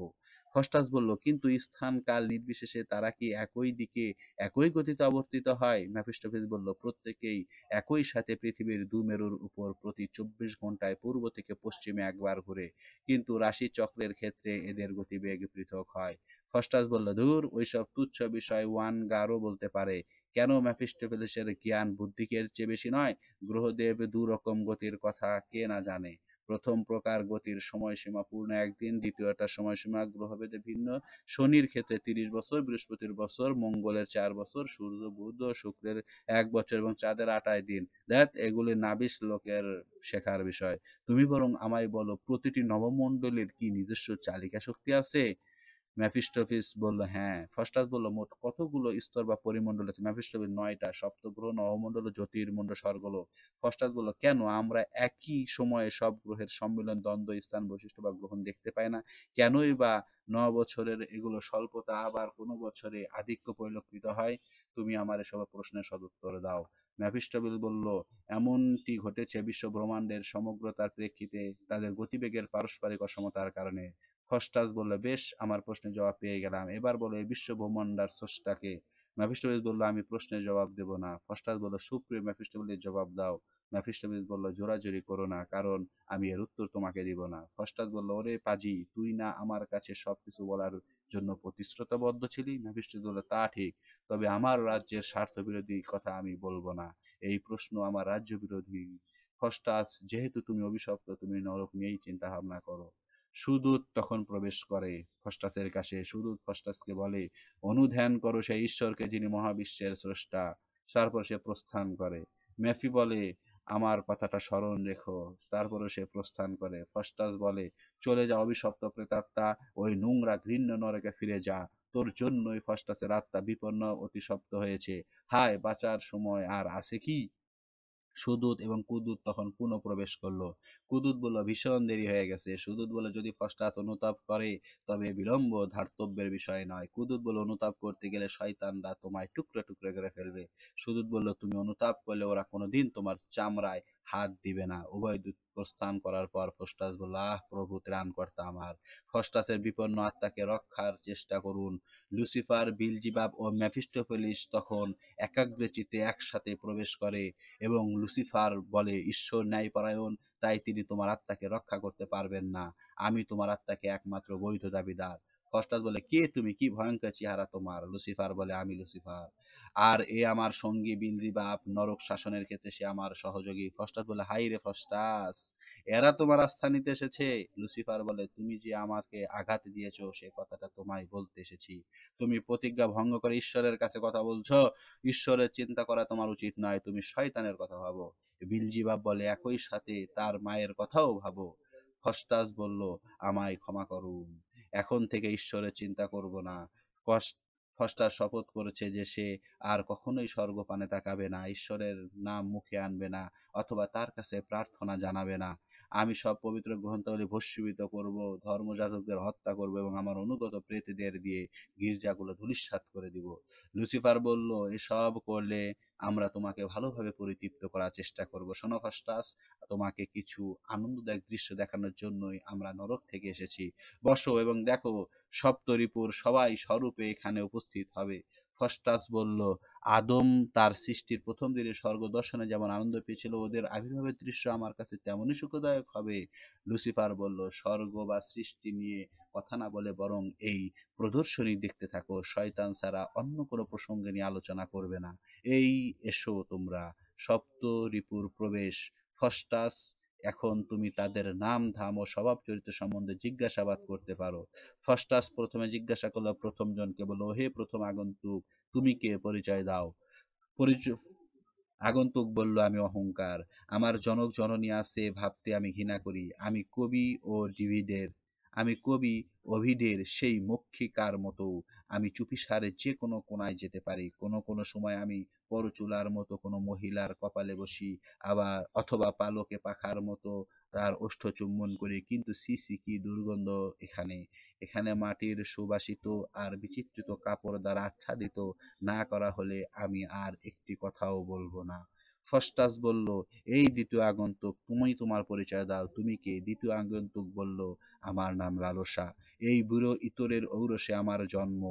A: ফস্টাস বলল কিন্তু স্থান কাল নির্বিশেষে তারা কি একই দিকে একই গতিতে অবর্তিত হয় ম্যাফিস্টোফিস বলল প্রত্যেকেই একই সাথে পৃথিবীর দু মেরুর উপর প্রতি চব্বিশ ঘন্টায় পূর্ব থেকে পশ্চিমে একবার ঘুরে কিন্তু রাশি চক্রের ক্ষেত্রে এদের গতিবেগ পৃথক হয় ফস্টাস বলল ধুর ওইসব তুচ্ছ বিষয় ওয়ান গারো বলতে পারে কেন ম্যাফিস্টোফেলিসের জ্ঞান বুদ্ধিকের চেয়ে বেশি নয় গ্রহদেব দুরকম গতির কথা কে না জানে প্রথম প্রকার গতির সময়সীমা পূর্ণ একদিন দ্বিতীয়টা সময়সীমা গ্রহভেদে ভিন্ন শনির ক্ষেত্রে তিরিশ বছর বৃহস্পতির বছর মঙ্গলের চার বছর সূর্য বুধ শুক্রের এক বছর এবং চাঁদের আটাই দিন দেখ এগুলি নাবিস লোকের শেখার বিষয় তুমি বরং আমায় বলো প্রতিটি নবমণ্ডলীর কি নিজস্ব চালিকা শক্তি আছে ম্যাফিস্টোফিস বলল হ্যাঁ ফার্স্টাস বলল মোট কতগুলো স্তর বা পরিমণ্ডল আছে ম্যাফিস্টোফিস নয়টা সপ্তগ্রহ নবমণ্ডল জ্যোতির্মণ্ড স্বর্গলোক ফার্স্টাস বলল কেন আমরা একই সময়ে সব গ্রহের সম্মিলন দ্বন্দ্ব স্থান বৈশিষ্ট্য বা গ্রহণ দেখতে পায় না কেনই বা ন বছরের এগুলো স্বল্পতা আবার কোনো বছরে আধিক্য পরিলক্ষিত হয় তুমি আমার এসব প্রশ্নের সদুত্তর দাও ম্যাফিস্টবিল বলল এমনটি ঘটেছে বিশ্ব ব্রহ্মাণ্ডের সমগ্রতার প্রেক্ষিতে তাদের গতিবেগের পারস্পরিক অসমতার কারণে হস্টাস বললো বেশ আমার প্রশ্নের জবাব পেয়ে গেলাম এবার বলো এই বিশ্বভ্রমণ্ডার স্রষ্টাকে ম্যাফিস্টোবিস বললো আমি প্রশ্নের জবাব দেব না হস্টাস বললো সুপ্রিয় ম্যাফিস্টোবিলের জবাব দাও ম্যাফিস্টোবিস বললো জোরাজোরি করো না কারণ আমি এর উত্তর তোমাকে দিব না ফস্টাস বললো ওরে পাজি তুই না আমার কাছে সবকিছু বলার জন্য প্রতিশ্রুতবদ্ধ ছিলি ম্যাফিস্টোবিস বললো তা ঠিক তবে আমার রাজ্যের স্বার্থ বিরোধী কথা আমি বলবো না এই প্রশ্ন আমার রাজ্য বিরোধী ফস্টাস যেহেতু তুমি অভিশপ্ত তুমি নরক নিয়েই চিন্তা ভাবনা করো সুদূত তখন প্রবেশ করে ফস্টাসের কাছে সুদূত ফস্টাসকে বলে অনুধ্যান করো সেই ঈশ্বরকে যিনি মহাবিশ্বের স্রষ্টা তারপর সে প্রস্থান করে ম্যাফি বলে আমার কথাটা স্মরণ রেখো তারপরও সে প্রস্থান করে ফস্টাস বলে চলে যা অভিশপ্ত প্রেতাত্মা ওই নোংরা ঘৃণ্য নরকে ফিরে যা তোর জন্যই ফস্টাসের আত্মা বিপন্ন অতিশপ্ত হয়েছে হায় বাঁচার সময় আর আছে কি সুদূত এবং কুদুত তখন প্রবেশ করলো কুদূত বলল ভীষণ দেরি হয়ে গেছে সুদূত বলে যদি ফস্টাত অনুতাপ করে তবে বিলম্ব ধার্তব্যের বিষয় নয় কুদুত বলল অনুতাপ করতে গেলে শয়তানরা তোমায় টুকরো টুকরো করে ফেলবে সুদূত বলল তুমি অনুতাপ করলে ওরা কোনোদিন তোমার চামড়ায় হাত দিবে না উভয় দূত প্রস্থান করার পর ফস্টাস বলল আহ প্রভু ত্রাণকর্তা আমার ফস্টাসের বিপন্ন আত্মাকে রক্ষার চেষ্টা করুন লুসিফার বিলজিবাব ও ম্যাফিস্টোফেলিস তখন একাগ্রে চিতে একসাথে প্রবেশ করে এবং লুসিফার বলে ঈশ্বর ন্যায়পরায়ণ তাই তিনি তোমার আত্মাকে রক্ষা করতে পারবেন না আমি তোমার আত্মাকে একমাত্র বৈধ দাবিদার ফস্টাস বলে কে তুমি কি ভয়ঙ্কর চেহারা তোমার লুসিফার বলে আমি লুসিফার আর এ আমার সঙ্গী বিলদি বাপ নরক শাসনের ক্ষেত্রে সে আমার সহযোগী ফস্টাস বলে হাই রে ফস্টাস এরা তোমার আস্থা নিতে এসেছে লুসিফার বলে তুমি যে আমাকে আঘাত দিয়েছ সে কথাটা তোমায় বলতে এসেছি তুমি প্রতিজ্ঞা ভঙ্গ করে ঈশ্বরের কাছে কথা বলছো ঈশ্বরের চিন্তা করা তোমার উচিত নয় তুমি শয়তানের কথা ভাবো বিলজি বাপ বলে একই সাথে তার মায়ের কথাও ভাবো ফস্টাস বলল আমায় ক্ষমা করুন এখন থেকে ঈশ্বরের চিন্তা করব না কষ্ট ফস্টার শপথ করেছে যে সে আর কখনোই স্বর্গপানে তাকাবে না ঈশ্বরের নাম মুখে আনবে না অথবা তার কাছে প্রার্থনা জানাবে না আমি সব পবিত্র গ্রন্থগুলি ভস্মিত করব ধর্মযাজকদের হত্যা করব এবং আমার অনুগত প্রীতিদের দিয়ে গির্জাগুলো ধূলিসাৎ করে দিব লুসিফার বলল এসব করলে আমরা তোমাকে ভালোভাবে পরিতৃপ্ত করার চেষ্টা করব সনফাস্টাস তোমাকে কিছু আনন্দদায়ক দৃশ্য দেখানোর জন্যই আমরা নরক থেকে এসেছি বসো এবং দেখো সপ্তরিপুর সবাই স্বরূপে এখানে উপস্থিত হবে ফস্টাস বলল আদম তার সৃষ্টির প্রথম দিনে স্বর্গ দর্শনে যেমন আনন্দ পেয়েছিল ওদের আবির্ভাবের দৃশ্য আমার কাছে তেমনই সুখদায়ক হবে লুসিফার বলল স্বর্গ বা সৃষ্টি নিয়ে কথা না বলে বরং এই প্রদর্শনী দেখতে থাকো শয়তান ছাড়া অন্য কোনো প্রসঙ্গে নিয়ে আলোচনা করবে না এই এসো তোমরা সপ্ত রিপুর প্রবেশ ফস্টাস এখন তুমি তাদের নাম ধাম ও স্বভাব চরিত্র সম্বন্ধে জিজ্ঞাসাবাদ করতে পারো ফার্স্টাস প্রথমে জিজ্ঞাসা করলো প্রথম জনকে বলল হে প্রথম আগন্তুক তুমি কে পরিচয় দাও পরিচয় আগন্তুক বলল আমি অহংকার আমার জনক জননী আছে ভাবতে আমি ঘৃণা করি আমি কবি ও ডিভিডের আমি কবি অভিদের সেই মক্ষিকার মতো আমি চুপিসারে যে কোনো কোনায় যেতে পারি কোনো কোনো সময় আমি পরচুলার মতো কোনো মহিলার কপালে বসি আবার অথবা পালকে পাখার মতো তার ওষ্ঠ চুম্বন করি কিন্তু সিসি কি দুর্গন্ধ এখানে এখানে মাটির সুবাসিত আর বিচিত্রিত কাপড় দ্বারা আচ্ছাদিত না করা হলে আমি আর একটি কথাও বলবো না ফস্টাস বলল এই দ্বিতীয় আগন্তুক তুমি তোমার পরিচয় দাও তুমি কে দ্বিতীয় আগন্তুক বলল আমার নাম লালসা এই বুড়ো ইতরের ঔরসে আমার জন্ম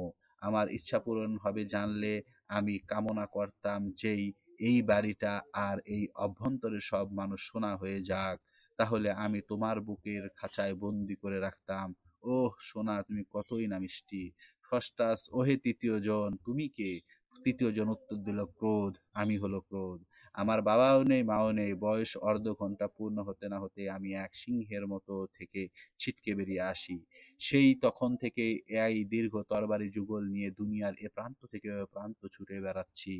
A: আমার ইচ্ছা পূরণ হবে জানলে আমি কামনা করতাম যেই এই বাড়িটা আর এই অভ্যন্তরে সব মানুষ সোনা হয়ে যাক তাহলে আমি তোমার বুকের খাঁচায় বন্দি করে রাখতাম ওহ সোনা তুমি কতই না মিষ্টি ফস্টাস ওহে তৃতীয় জন তুমি কে তৃতীয় জন উত্তর দিল ক্রোধ আমি হলো ক্রোধ আমার বাবাও নেই মাও নেই বয়স অর্ধ ঘন্টা পূর্ণ হতে না হতে আমি এক সিংহের মতো থেকে ছিটকে বেরিয়ে আসি সেই তখন থেকে এই দীর্ঘ তরবারি যুগল নিয়ে দুনিয়ার এ প্রান্ত থেকে প্রান্ত ছুটে বেড়াচ্ছি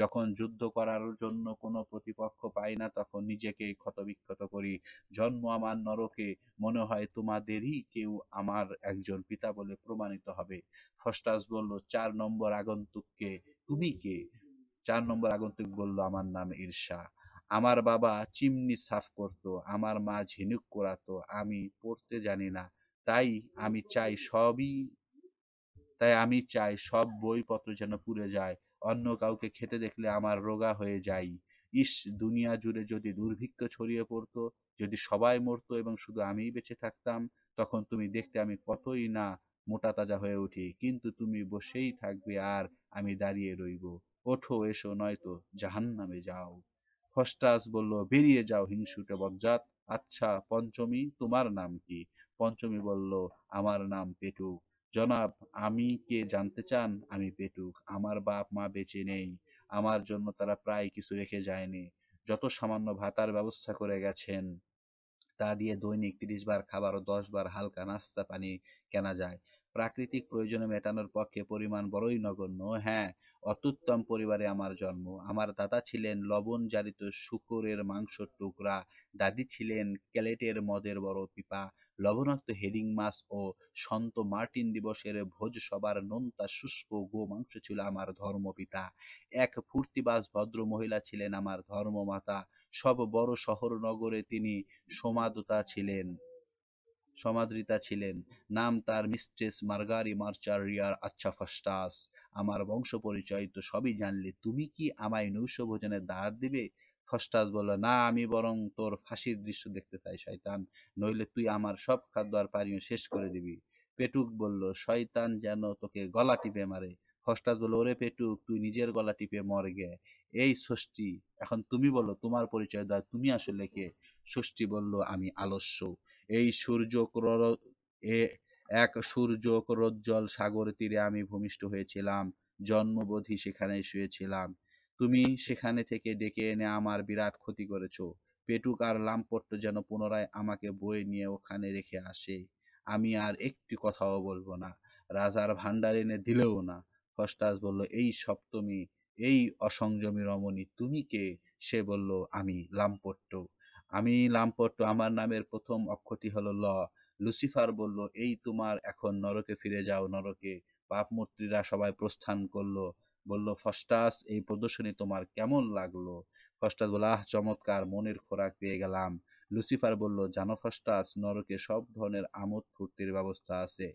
A: যখন যুদ্ধ করার জন্য কোনো প্রতিপক্ষ পাই না তখন নিজেকে ক্ষতবিক্ষত করি জন্ম আমার নরকে মনে হয় তোমাদেরই কেউ আমার একজন পিতা বলে প্রমাণিত হবে ফস্টাস বলল চার নম্বর আগন্তুককে তুমি কে চার নম্বর আগন্তুক বলল আমার নাম ঈর্ষা আমার বাবা চিমনি সাফ করত আমার মা ঝিনুক করাতো আমি পড়তে জানি না তাই আমি চাই সবই তাই আমি চাই সব বইপত্র যেন পুড়ে যায় অন্য কাউকে খেতে দেখলে আমার রোগা হয়ে যাই ইস দুনিয়া জুড়ে যদি দুর্ভিক্ষ ছড়িয়ে পড়তো যদি সবাই মরতো এবং শুধু আমিই বেঁচে থাকতাম তখন তুমি দেখতে আমি কতই না মোটা তাজা হয়ে উঠি কিন্তু তুমি বসেই থাকবে আর আমি দাঁড়িয়ে রইব ওঠো এসো নয়তো জাহান নামে যাও ফস্টাস বলল বেরিয়ে যাও হিংসুটে বজ্জাত আচ্ছা পঞ্চমী তোমার নাম কি পঞ্চমী বলল আমার নাম পেটুক জনাব আমি কে জানতে চান আমি পেটুক আমার বাপ মা বেঁচে নেই আমার জন্য তারা প্রায় কিছু রেখে যায়নি যত সামান্য ভাতার ব্যবস্থা করে গেছেন তা দিয়ে দৈনিক তিরিশ বার খাবার ও দশ বার হালকা নাস্তা পানি কেনা যায় প্রাকৃতিক প্রয়োজনে মেটানোর পক্ষে পরিমাণ বড়ই নগণ্য হ্যাঁ অত্যুত্তম পরিবারে আমার জন্ম আমার দাদা ছিলেন লবণ জারিত শুকরের মাংসর টুকরা দাদি ছিলেন ক্যালেটের মদের বড় পিপা লবণাক্ত হেরিং মাছ ও সন্ত মার্টিন দিবসের ভোজ সবার নোনতা শুষ্ক গো মাংস ছিল আমার ধর্মপিতা এক ফুর্তিবাস ভদ্র মহিলা ছিলেন আমার ধর্মমাতা সব বড় শহর নগরে তিনি সমাদতা ছিলেন সমাদৃতা ছিলেন নাম তার মিস্ট্রেস মার্গারি মার্চারিয়ার আচ্ছা ফস্টাস আমার বংশ পরিচয় তো সবই জানলে তুমি কি আমায় নৈশ ভোজনে দাঁড় দিবে ফস্টাস বলল না আমি বরং তোর ফাঁসির দৃশ্য দেখতে চাই শয়তান নইলে তুই আমার সব খাদ্য আর পানীয় শেষ করে দিবি পেটুক বলল শয়তান যেন তোকে গলা টিপে মারে ফস্টাস বলল ওরে পেটুক তুই নিজের গলা টিপে মর গে এই ষষ্ঠী এখন তুমি বলো তোমার পরিচয় দাও তুমি আসলে কে ষষ্ঠী বলল আমি আলস্য এই সূর্য এ এক সূর্য প্রজ্জ্বল সাগর তীরে আমি ভূমিষ্ঠ হয়েছিলাম জন্মবোধি সেখানে শুয়েছিলাম তুমি সেখানে থেকে ডেকে এনে আমার বিরাট ক্ষতি করেছ পেটুক আর লামপট্ট যেন পুনরায় আমাকে বয়ে নিয়ে ওখানে রেখে আসে আমি আর একটি কথাও বলবো না রাজার ভাণ্ডার এনে দিলেও না ফস্টাস বলল এই সপ্তমী এই অসংযমী রমণী তুমি কে সে বলল আমি লামপট্ট আমি লাম্পট্ট আমার নামের প্রথম অক্ষরটি হলো ল লুসিফার বলল এই তোমার এখন নরকে ফিরে যাও নরকে পাপমূর্তিরা সবাই প্রস্থান করলো বলল ফস্টাস এই প্রদর্শনী তোমার কেমন লাগলো ফস্টাস বলল আহ চমৎকার মনের খোরাক পেয়ে গেলাম লুসিফার বলল জানো ফস্টাস নরকে সব ধরনের আমোদ ফুর্তির ব্যবস্থা আছে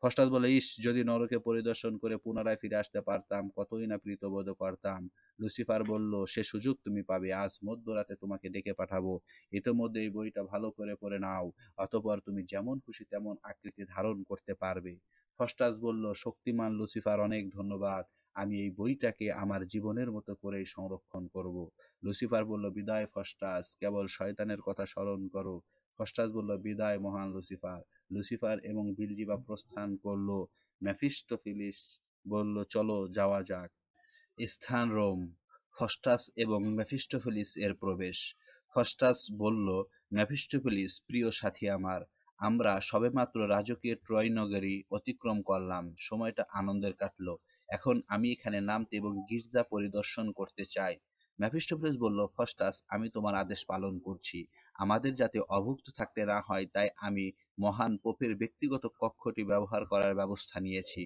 A: ফস্টাস বলে ইস যদি নরকে পরিদর্শন করে পুনরায় ফিরে আসতে পারতাম কতই না প্রীতবোধ করতাম লুসিফার বলল সে সুযোগ তুমি পাবে আজ মধ্যরাতে তোমাকে ডেকে পাঠাবো ইতোমধ্যে এই বইটা ভালো করে পড়ে নাও অতপর তুমি যেমন খুশি তেমন আকৃতি ধারণ করতে পারবে ফস্টাস বলল শক্তিমান লুসিফার অনেক ধন্যবাদ আমি এই বইটাকে আমার জীবনের মতো করে সংরক্ষণ করব। লুসিফার বলল বিদায় ফস্টাস কেবল শয়তানের কথা স্মরণ করো ফস্টাস বলল বিদায় মহান লুসিফার লুসিফার এবং বিলজিবা প্রস্থান করল ম্যাফিস্টোফিলিস বলল চলো যাওয়া যাক স্থান রোম ফস্টাস এবং ম্যাফিস্টোফিলিস এর প্রবেশ ফস্টাস বলল ম্যাফিস্টোফিলিস প্রিয় সাথী আমার আমরা সবেমাত্র রাজকীয় ট্রয় নগরী অতিক্রম করলাম সময়টা আনন্দের কাটলো এখন আমি এখানে নামতে এবং গির্জা পরিদর্শন করতে চাই ম্যাফিস্টোফেলস বলল ফস্টাস আমি তোমার আদেশ পালন করছি আমাদের যাতে অভুক্ত থাকতে না হয় তাই আমি মহান পোপের ব্যক্তিগত কক্ষটি ব্যবহার করার ব্যবস্থা নিয়েছি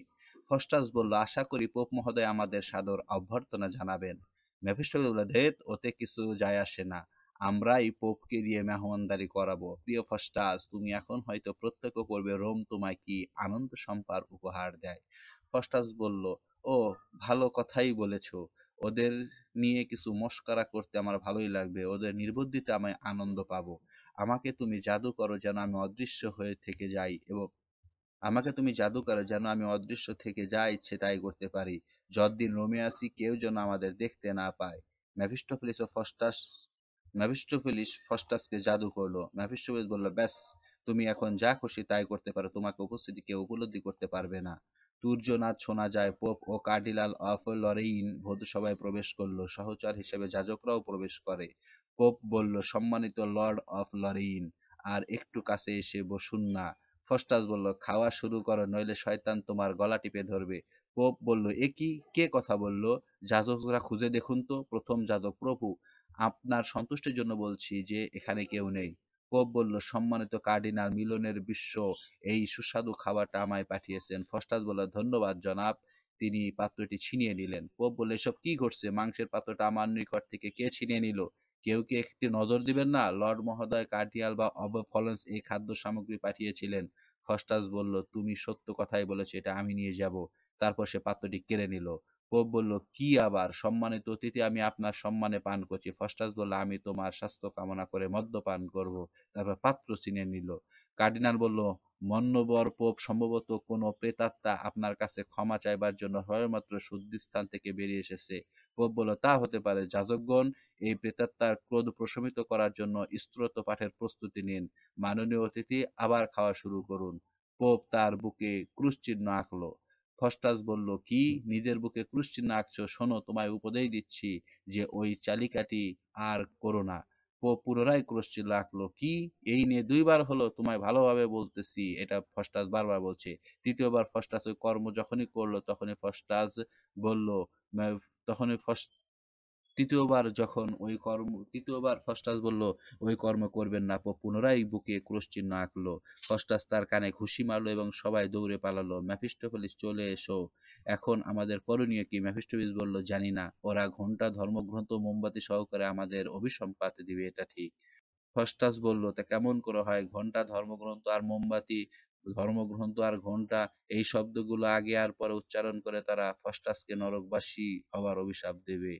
A: ফস্টাস বলল আশা করি পোপ মহোদয় আমাদের সাদর অভ্যর্থনা জানাবেন ম্যাফিস্টোফেলস বলল ধেত ওতে কিছু যায় আসে না আমরাই পোপকে দিয়ে মেহমানদারি করাবো প্রিয় ফস্টাস তুমি এখন হয়তো প্রত্যক্ষ করবে রোম তোমায় কি আনন্দ সম্পার উপহার দেয় ফস্টাস বলল ও ভালো কথাই বলেছ ওদের নিয়ে কিছু মস্করা করতে আমার ভালোই লাগবে ওদের নির্বুদ্ধিতে আমি আনন্দ পাব আমাকে তুমি জাদু করো যেন আমি অদৃশ্য হয়ে থেকে যাই এবং আমাকে তুমি জাদু করো যেন আমি অদৃশ্য থেকে যা ইচ্ছে তাই করতে পারি যদ্দিন রোমে আসি কেউ যেন আমাদের দেখতে না পায় ম্যাভিস্টোফিলিস ও ফস্টাস ম্যাভিস্টোফিলিস ফস্টাসকে জাদু করলো ম্যাভিস্টোফিলিস বললো ব্যাস তুমি এখন যা খুশি তাই করতে পারো তোমাকে উপস্থিতি কেউ উপলব্ধি করতে পারবে না তুর্যনাথ শোনা যায় পোপ ও কার্ডিলাল অফ লরেইন ভোজসভায় প্রবেশ করল সহচর হিসেবে যাজকরাও প্রবেশ করে পোপ বলল সম্মানিত লর্ড অফ লরেইন আর একটু কাছে এসে বসুন না ফস্টাস বলল খাওয়া শুরু করো নইলে শয়তান তোমার গলা টিপে ধরবে পোপ বলল এ কি কে কথা বলল যাজকরা খুঁজে দেখুন তো প্রথম যাজক প্রভু আপনার সন্তুষ্টির জন্য বলছি যে এখানে কেউ নেই কোপ বলল সম্মানিত কার্ডিনাল মিলনের বিশ্ব এই সুস্বাদু খাবারটা আমায় পাঠিয়েছেন ফস্টাস বলল ধন্যবাদ জনাব তিনি পাত্রটি ছিনিয়ে নিলেন পোপ বললো এসব কি ঘটছে মাংসের পাত্রটা আমার নিকট থেকে কে ছিনিয়ে নিল কেউ কি একটি নজর দিবেন না লর্ড মহোদয় কার্ডিয়াল বা অব ফলেন্স এই খাদ্য সামগ্রী পাঠিয়েছিলেন ফস্টাস বলল তুমি সত্য কথাই বলেছো এটা আমি নিয়ে যাব তারপর সে পাত্রটি কেড়ে নিল কোপ বলল কি আবার সম্মানিত অতিথি আমি আপনার সম্মানে পান করছি ফস্টাস বলল আমি তোমার স্বাস্থ্য কামনা করে মদ্যপান করব তারপর পাত্র চিনে নিল কার্ডিনাল বলল মন্যবর পোপ সম্ভবত কোনো প্রেতাত্মা আপনার কাছে ক্ষমা চাইবার জন্য সবেমাত্র শুদ্ধিস্থান থেকে বেরিয়ে এসেছে পোপ বলল তা হতে পারে যাজকগণ এই প্রেতাত্মার ক্রোধ প্রশমিত করার জন্য স্ত্রোত পাঠের প্রস্তুতি নিন মাননীয় অতিথি আবার খাওয়া শুরু করুন পোপ তার বুকে ক্রুশ চিহ্ন আঁকলো ফস্টাস বলল কি নিজের বুকে ক্রুশচিহ্ন আঁকছো শোনো তোমায় উপদেশ দিচ্ছি যে ওই চালিকাটি আর করো না পুনরায় ক্রুশচিহ্ন আঁকলো কি এই নিয়ে দুইবার হলো তোমায় ভালোভাবে বলতেছি এটা ফস্টাস বারবার বলছে তৃতীয়বার ফস্টাস ওই কর্ম যখনই করলো তখনই ফস্টাস বলল তখনই ফস্ট তৃতীয়বার যখন ওই কর্ম তৃতীয়বার ফস্টাস বলল ওই কর্ম করবেন না পুনরায় বুকে চিহ্ন আঁকলো ফস্টাস তার কানে ঘুষি মারলো এবং সবাই দৌড়ে পালালো ম্যাফিস্টোফেলিস চলে এসো এখন আমাদের করণীয় কি ম্যাফিস্টোফিস বলল জানি না ওরা ঘন্টা ধর্মগ্রন্থ মোমবাতি সহকারে আমাদের অভিসম্পাত দিবে এটা ঠিক ফস্টাস বলল তা কেমন করে হয় ঘন্টা ধর্মগ্রন্থ আর মোমবাতি ধর্মগ্রন্থ আর ঘন্টা এই শব্দগুলো আগে আর পরে উচ্চারণ করে তারা ফস্টাসকে নরকবাসী হওয়ার অভিশাপ দেবে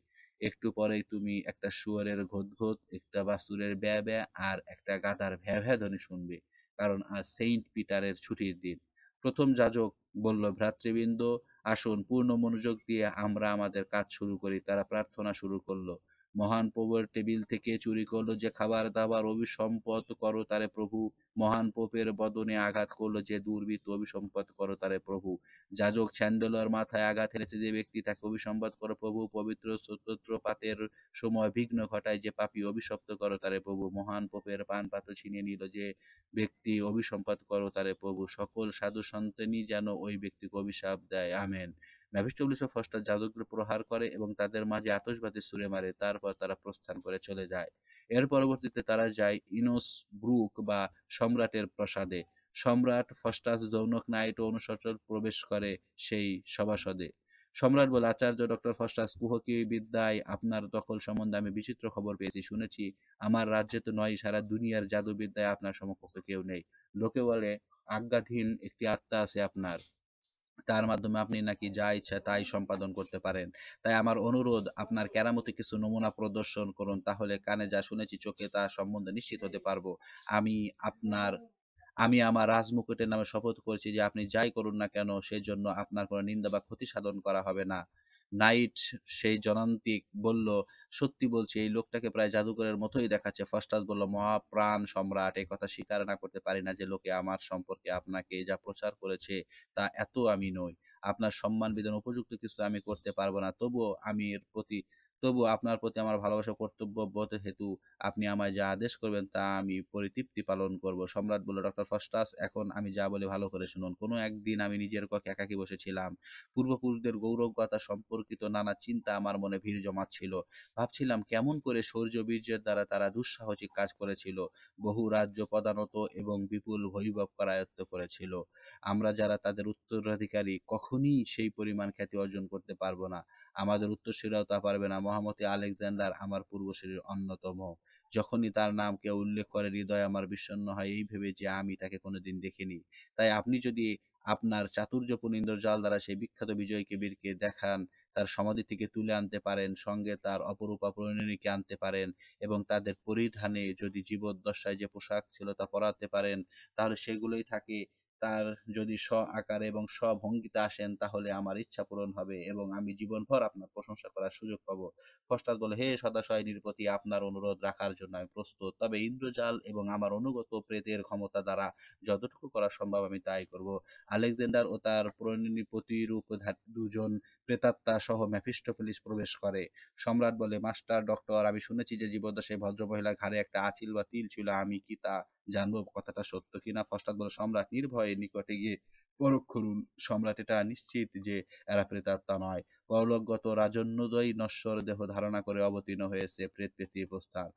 A: একটু পরেই তুমি একটা শুয়ারের ঘোদ ঘোদ একটা বাস্তুরের ব্যা ব্যা আর একটা গাধার ভ্যা ভ্যা ধ্বনি শুনবে কারণ আজ সেইন্ট পিটারের ছুটির দিন প্রথম যাজক বলল ভ্রাতৃবৃন্দ আসুন পূর্ণ মনোযোগ দিয়ে আমরা আমাদের কাজ শুরু করি তারা প্রার্থনা শুরু করলো মহান প্রভুর টেবিল থেকে চুরি করলো যে খাবার দাবার অভিসম্পদ করো তারে প্রভু মহান পোপের বদনে আঘাত করলো যে দুর্বৃত্ত অভিসম্পদ করো তারে প্রভু যাজক ছ্যান্ডেলর মাথায় আঘাত হেরেছে যে ব্যক্তি তাকে অভিসম্পদ করো প্রভু পবিত্র পাতের সময় বিঘ্ন ঘটায় যে পাপি অভিশপ্ত করো তারে প্রভু মহান পোপের পান পাত্র ছিনিয়ে নিল যে ব্যক্তি অভিসম্পদ করো তারে প্রভু সকল সাধু সন্তানই যেন ওই ব্যক্তিকে অভিশাপ দেয় আমেন নাভিস্টবলিস ও ফস্টার জাদুকরে প্রহার করে এবং তাদের মাঝে আতসবাজি ছুড়ে মারে তারপর তারা প্রস্থান করে চলে যায় এর পরবর্তীতে তারা যায় ইনোস ব্রুক বা সম্রাটের প্রাসাদে সম্রাট ফস্টাস যৌনক নাইট অনুসরণ প্রবেশ করে সেই সভাসদে সম্রাট বলে আচার্য ডক্টর ফস্টাস কুহকি বিদ্যায় আপনার দখল সম্বন্ধে আমি বিচিত্র খবর পেয়েছি শুনেছি আমার রাজ্যে তো নয় সারা দুনিয়ার জাদুবিদ্যায় আপনার সমকক্ষ কেউ নেই লোকে বলে আজ্ঞাধীন একটি আত্মা আছে আপনার তার মাধ্যমে আপনি নাকি যা ইচ্ছা তাই সম্পাদন করতে পারেন তাই আমার অনুরোধ আপনার কেরামতি কিছু নমুনা প্রদর্শন করুন তাহলে কানে যা শুনেছি চোখে তা সম্বন্ধে নিশ্চিত হতে পারবো আমি আপনার আমি আমার রাজমুকুটের নামে শপথ করছি যে আপনি যাই করুন না কেন সেই জন্য আপনার কোনো নিন্দা বা ক্ষতি সাধন করা হবে না নাইট সেই জনান্তিক বলল সত্যি বলছি এই লোকটাকে প্রায় জাদুকরের মতোই দেখাচ্ছে ফস্টাস বলল মহাপ্রাণ সম্রাট এই কথা স্বীকার না করতে পারি না যে লোকে আমার সম্পর্কে আপনাকে যা প্রচার করেছে তা এত আমি নই আপনার সম্মান বিধান উপযুক্ত কিছু আমি করতে পারবো না তবুও আমি এর প্রতি তবু আপনার প্রতি আমার ভালোবাসা কর্তব্যব্যত হেতু আপনি আমায় যা আদেশ করবেন তা আমি পরিতৃপ্তি পালন করব সম্রাট বলল ডক্টর ফস্টাস এখন আমি যা বলি ভালো করে শুনুন কোনো একদিন আমি নিজের কক্ষে একাকি বসেছিলাম পূর্বপুরুষদের গৌরবগাথা সম্পর্কিত নানা চিন্তা আমার মনে ভিড় জমাচ্ছিল ভাবছিলাম কেমন করে শৌর্য বীর্যের দ্বারা তারা দুঃসাহসিক কাজ করেছিল বহু রাজ্য পদানত এবং বিপুল ভৈবব করায়ত্ত করেছিল আমরা যারা তাদের উত্তরাধিকারী কখনই সেই পরিমাণ খ্যাতি অর্জন করতে পারবো না আমাদের উত্তরসীরাও তা পারবে না মহামতি আলেকজান্ডার আমার পূর্বশীর অন্যতম যখনই তার নাম কেউ উল্লেখ করে হৃদয় আমার বিষণ্ন হয় এই ভেবে যে আমি তাকে কোনোদিন দেখিনি তাই আপনি যদি আপনার চাতুর্যপূর্ণ জাল দ্বারা সেই বিখ্যাত বিজয় কবিরকে দেখান তার সমাধি থেকে তুলে আনতে পারেন সঙ্গে তার অপরূপা প্রণয়নীকে আনতে পারেন এবং তাদের পরিধানে যদি জীবদ্দশায় যে পোশাক ছিল তা পরাতে পারেন তাহলে সেগুলোই থাকে তার যদি স্ব আকারে এবং ভঙ্গিতে আসেন তাহলে আমার ইচ্ছা পূরণ হবে এবং আমি জীবনভর আপনার প্রশংসা করার সুযোগ পাবো ফস্টার বলে হে সদাশয় নিরপতি আপনার অনুরোধ রাখার জন্য আমি প্রস্তুত তবে ইন্দ্রজাল এবং আমার অনুগত প্রেতের ক্ষমতা দ্বারা যতটুকু করা সম্ভব আমি তাই করব আলেকজান্ডার ও তার প্রতিরূপ দুজন প্রেতাত্মা সহ ম্যাফিস্টোফিলিস প্রবেশ করে সম্রাট বলে মাস্টার ডক্টর আমি শুনেছি যে জীবদ্দশায় ভদ্রমহিলার ঘাড়ে একটা আচিল বা তিল ছিল আমি কি তা জানবো কথাটা সত্য কিনা ফস্টাদ বলে সম্রাট নির্ভয়ে নিকটে গিয়ে পরোক্ষ করুন সম্রাট এটা নিশ্চিত যে এরা প্রেতাত্মা নয় পৌলকগত রাজন্যদয়ী নশ্বর দেহ ধারণা করে অবতীর্ণ হয়েছে প্রেত প্রেতি প্রস্থান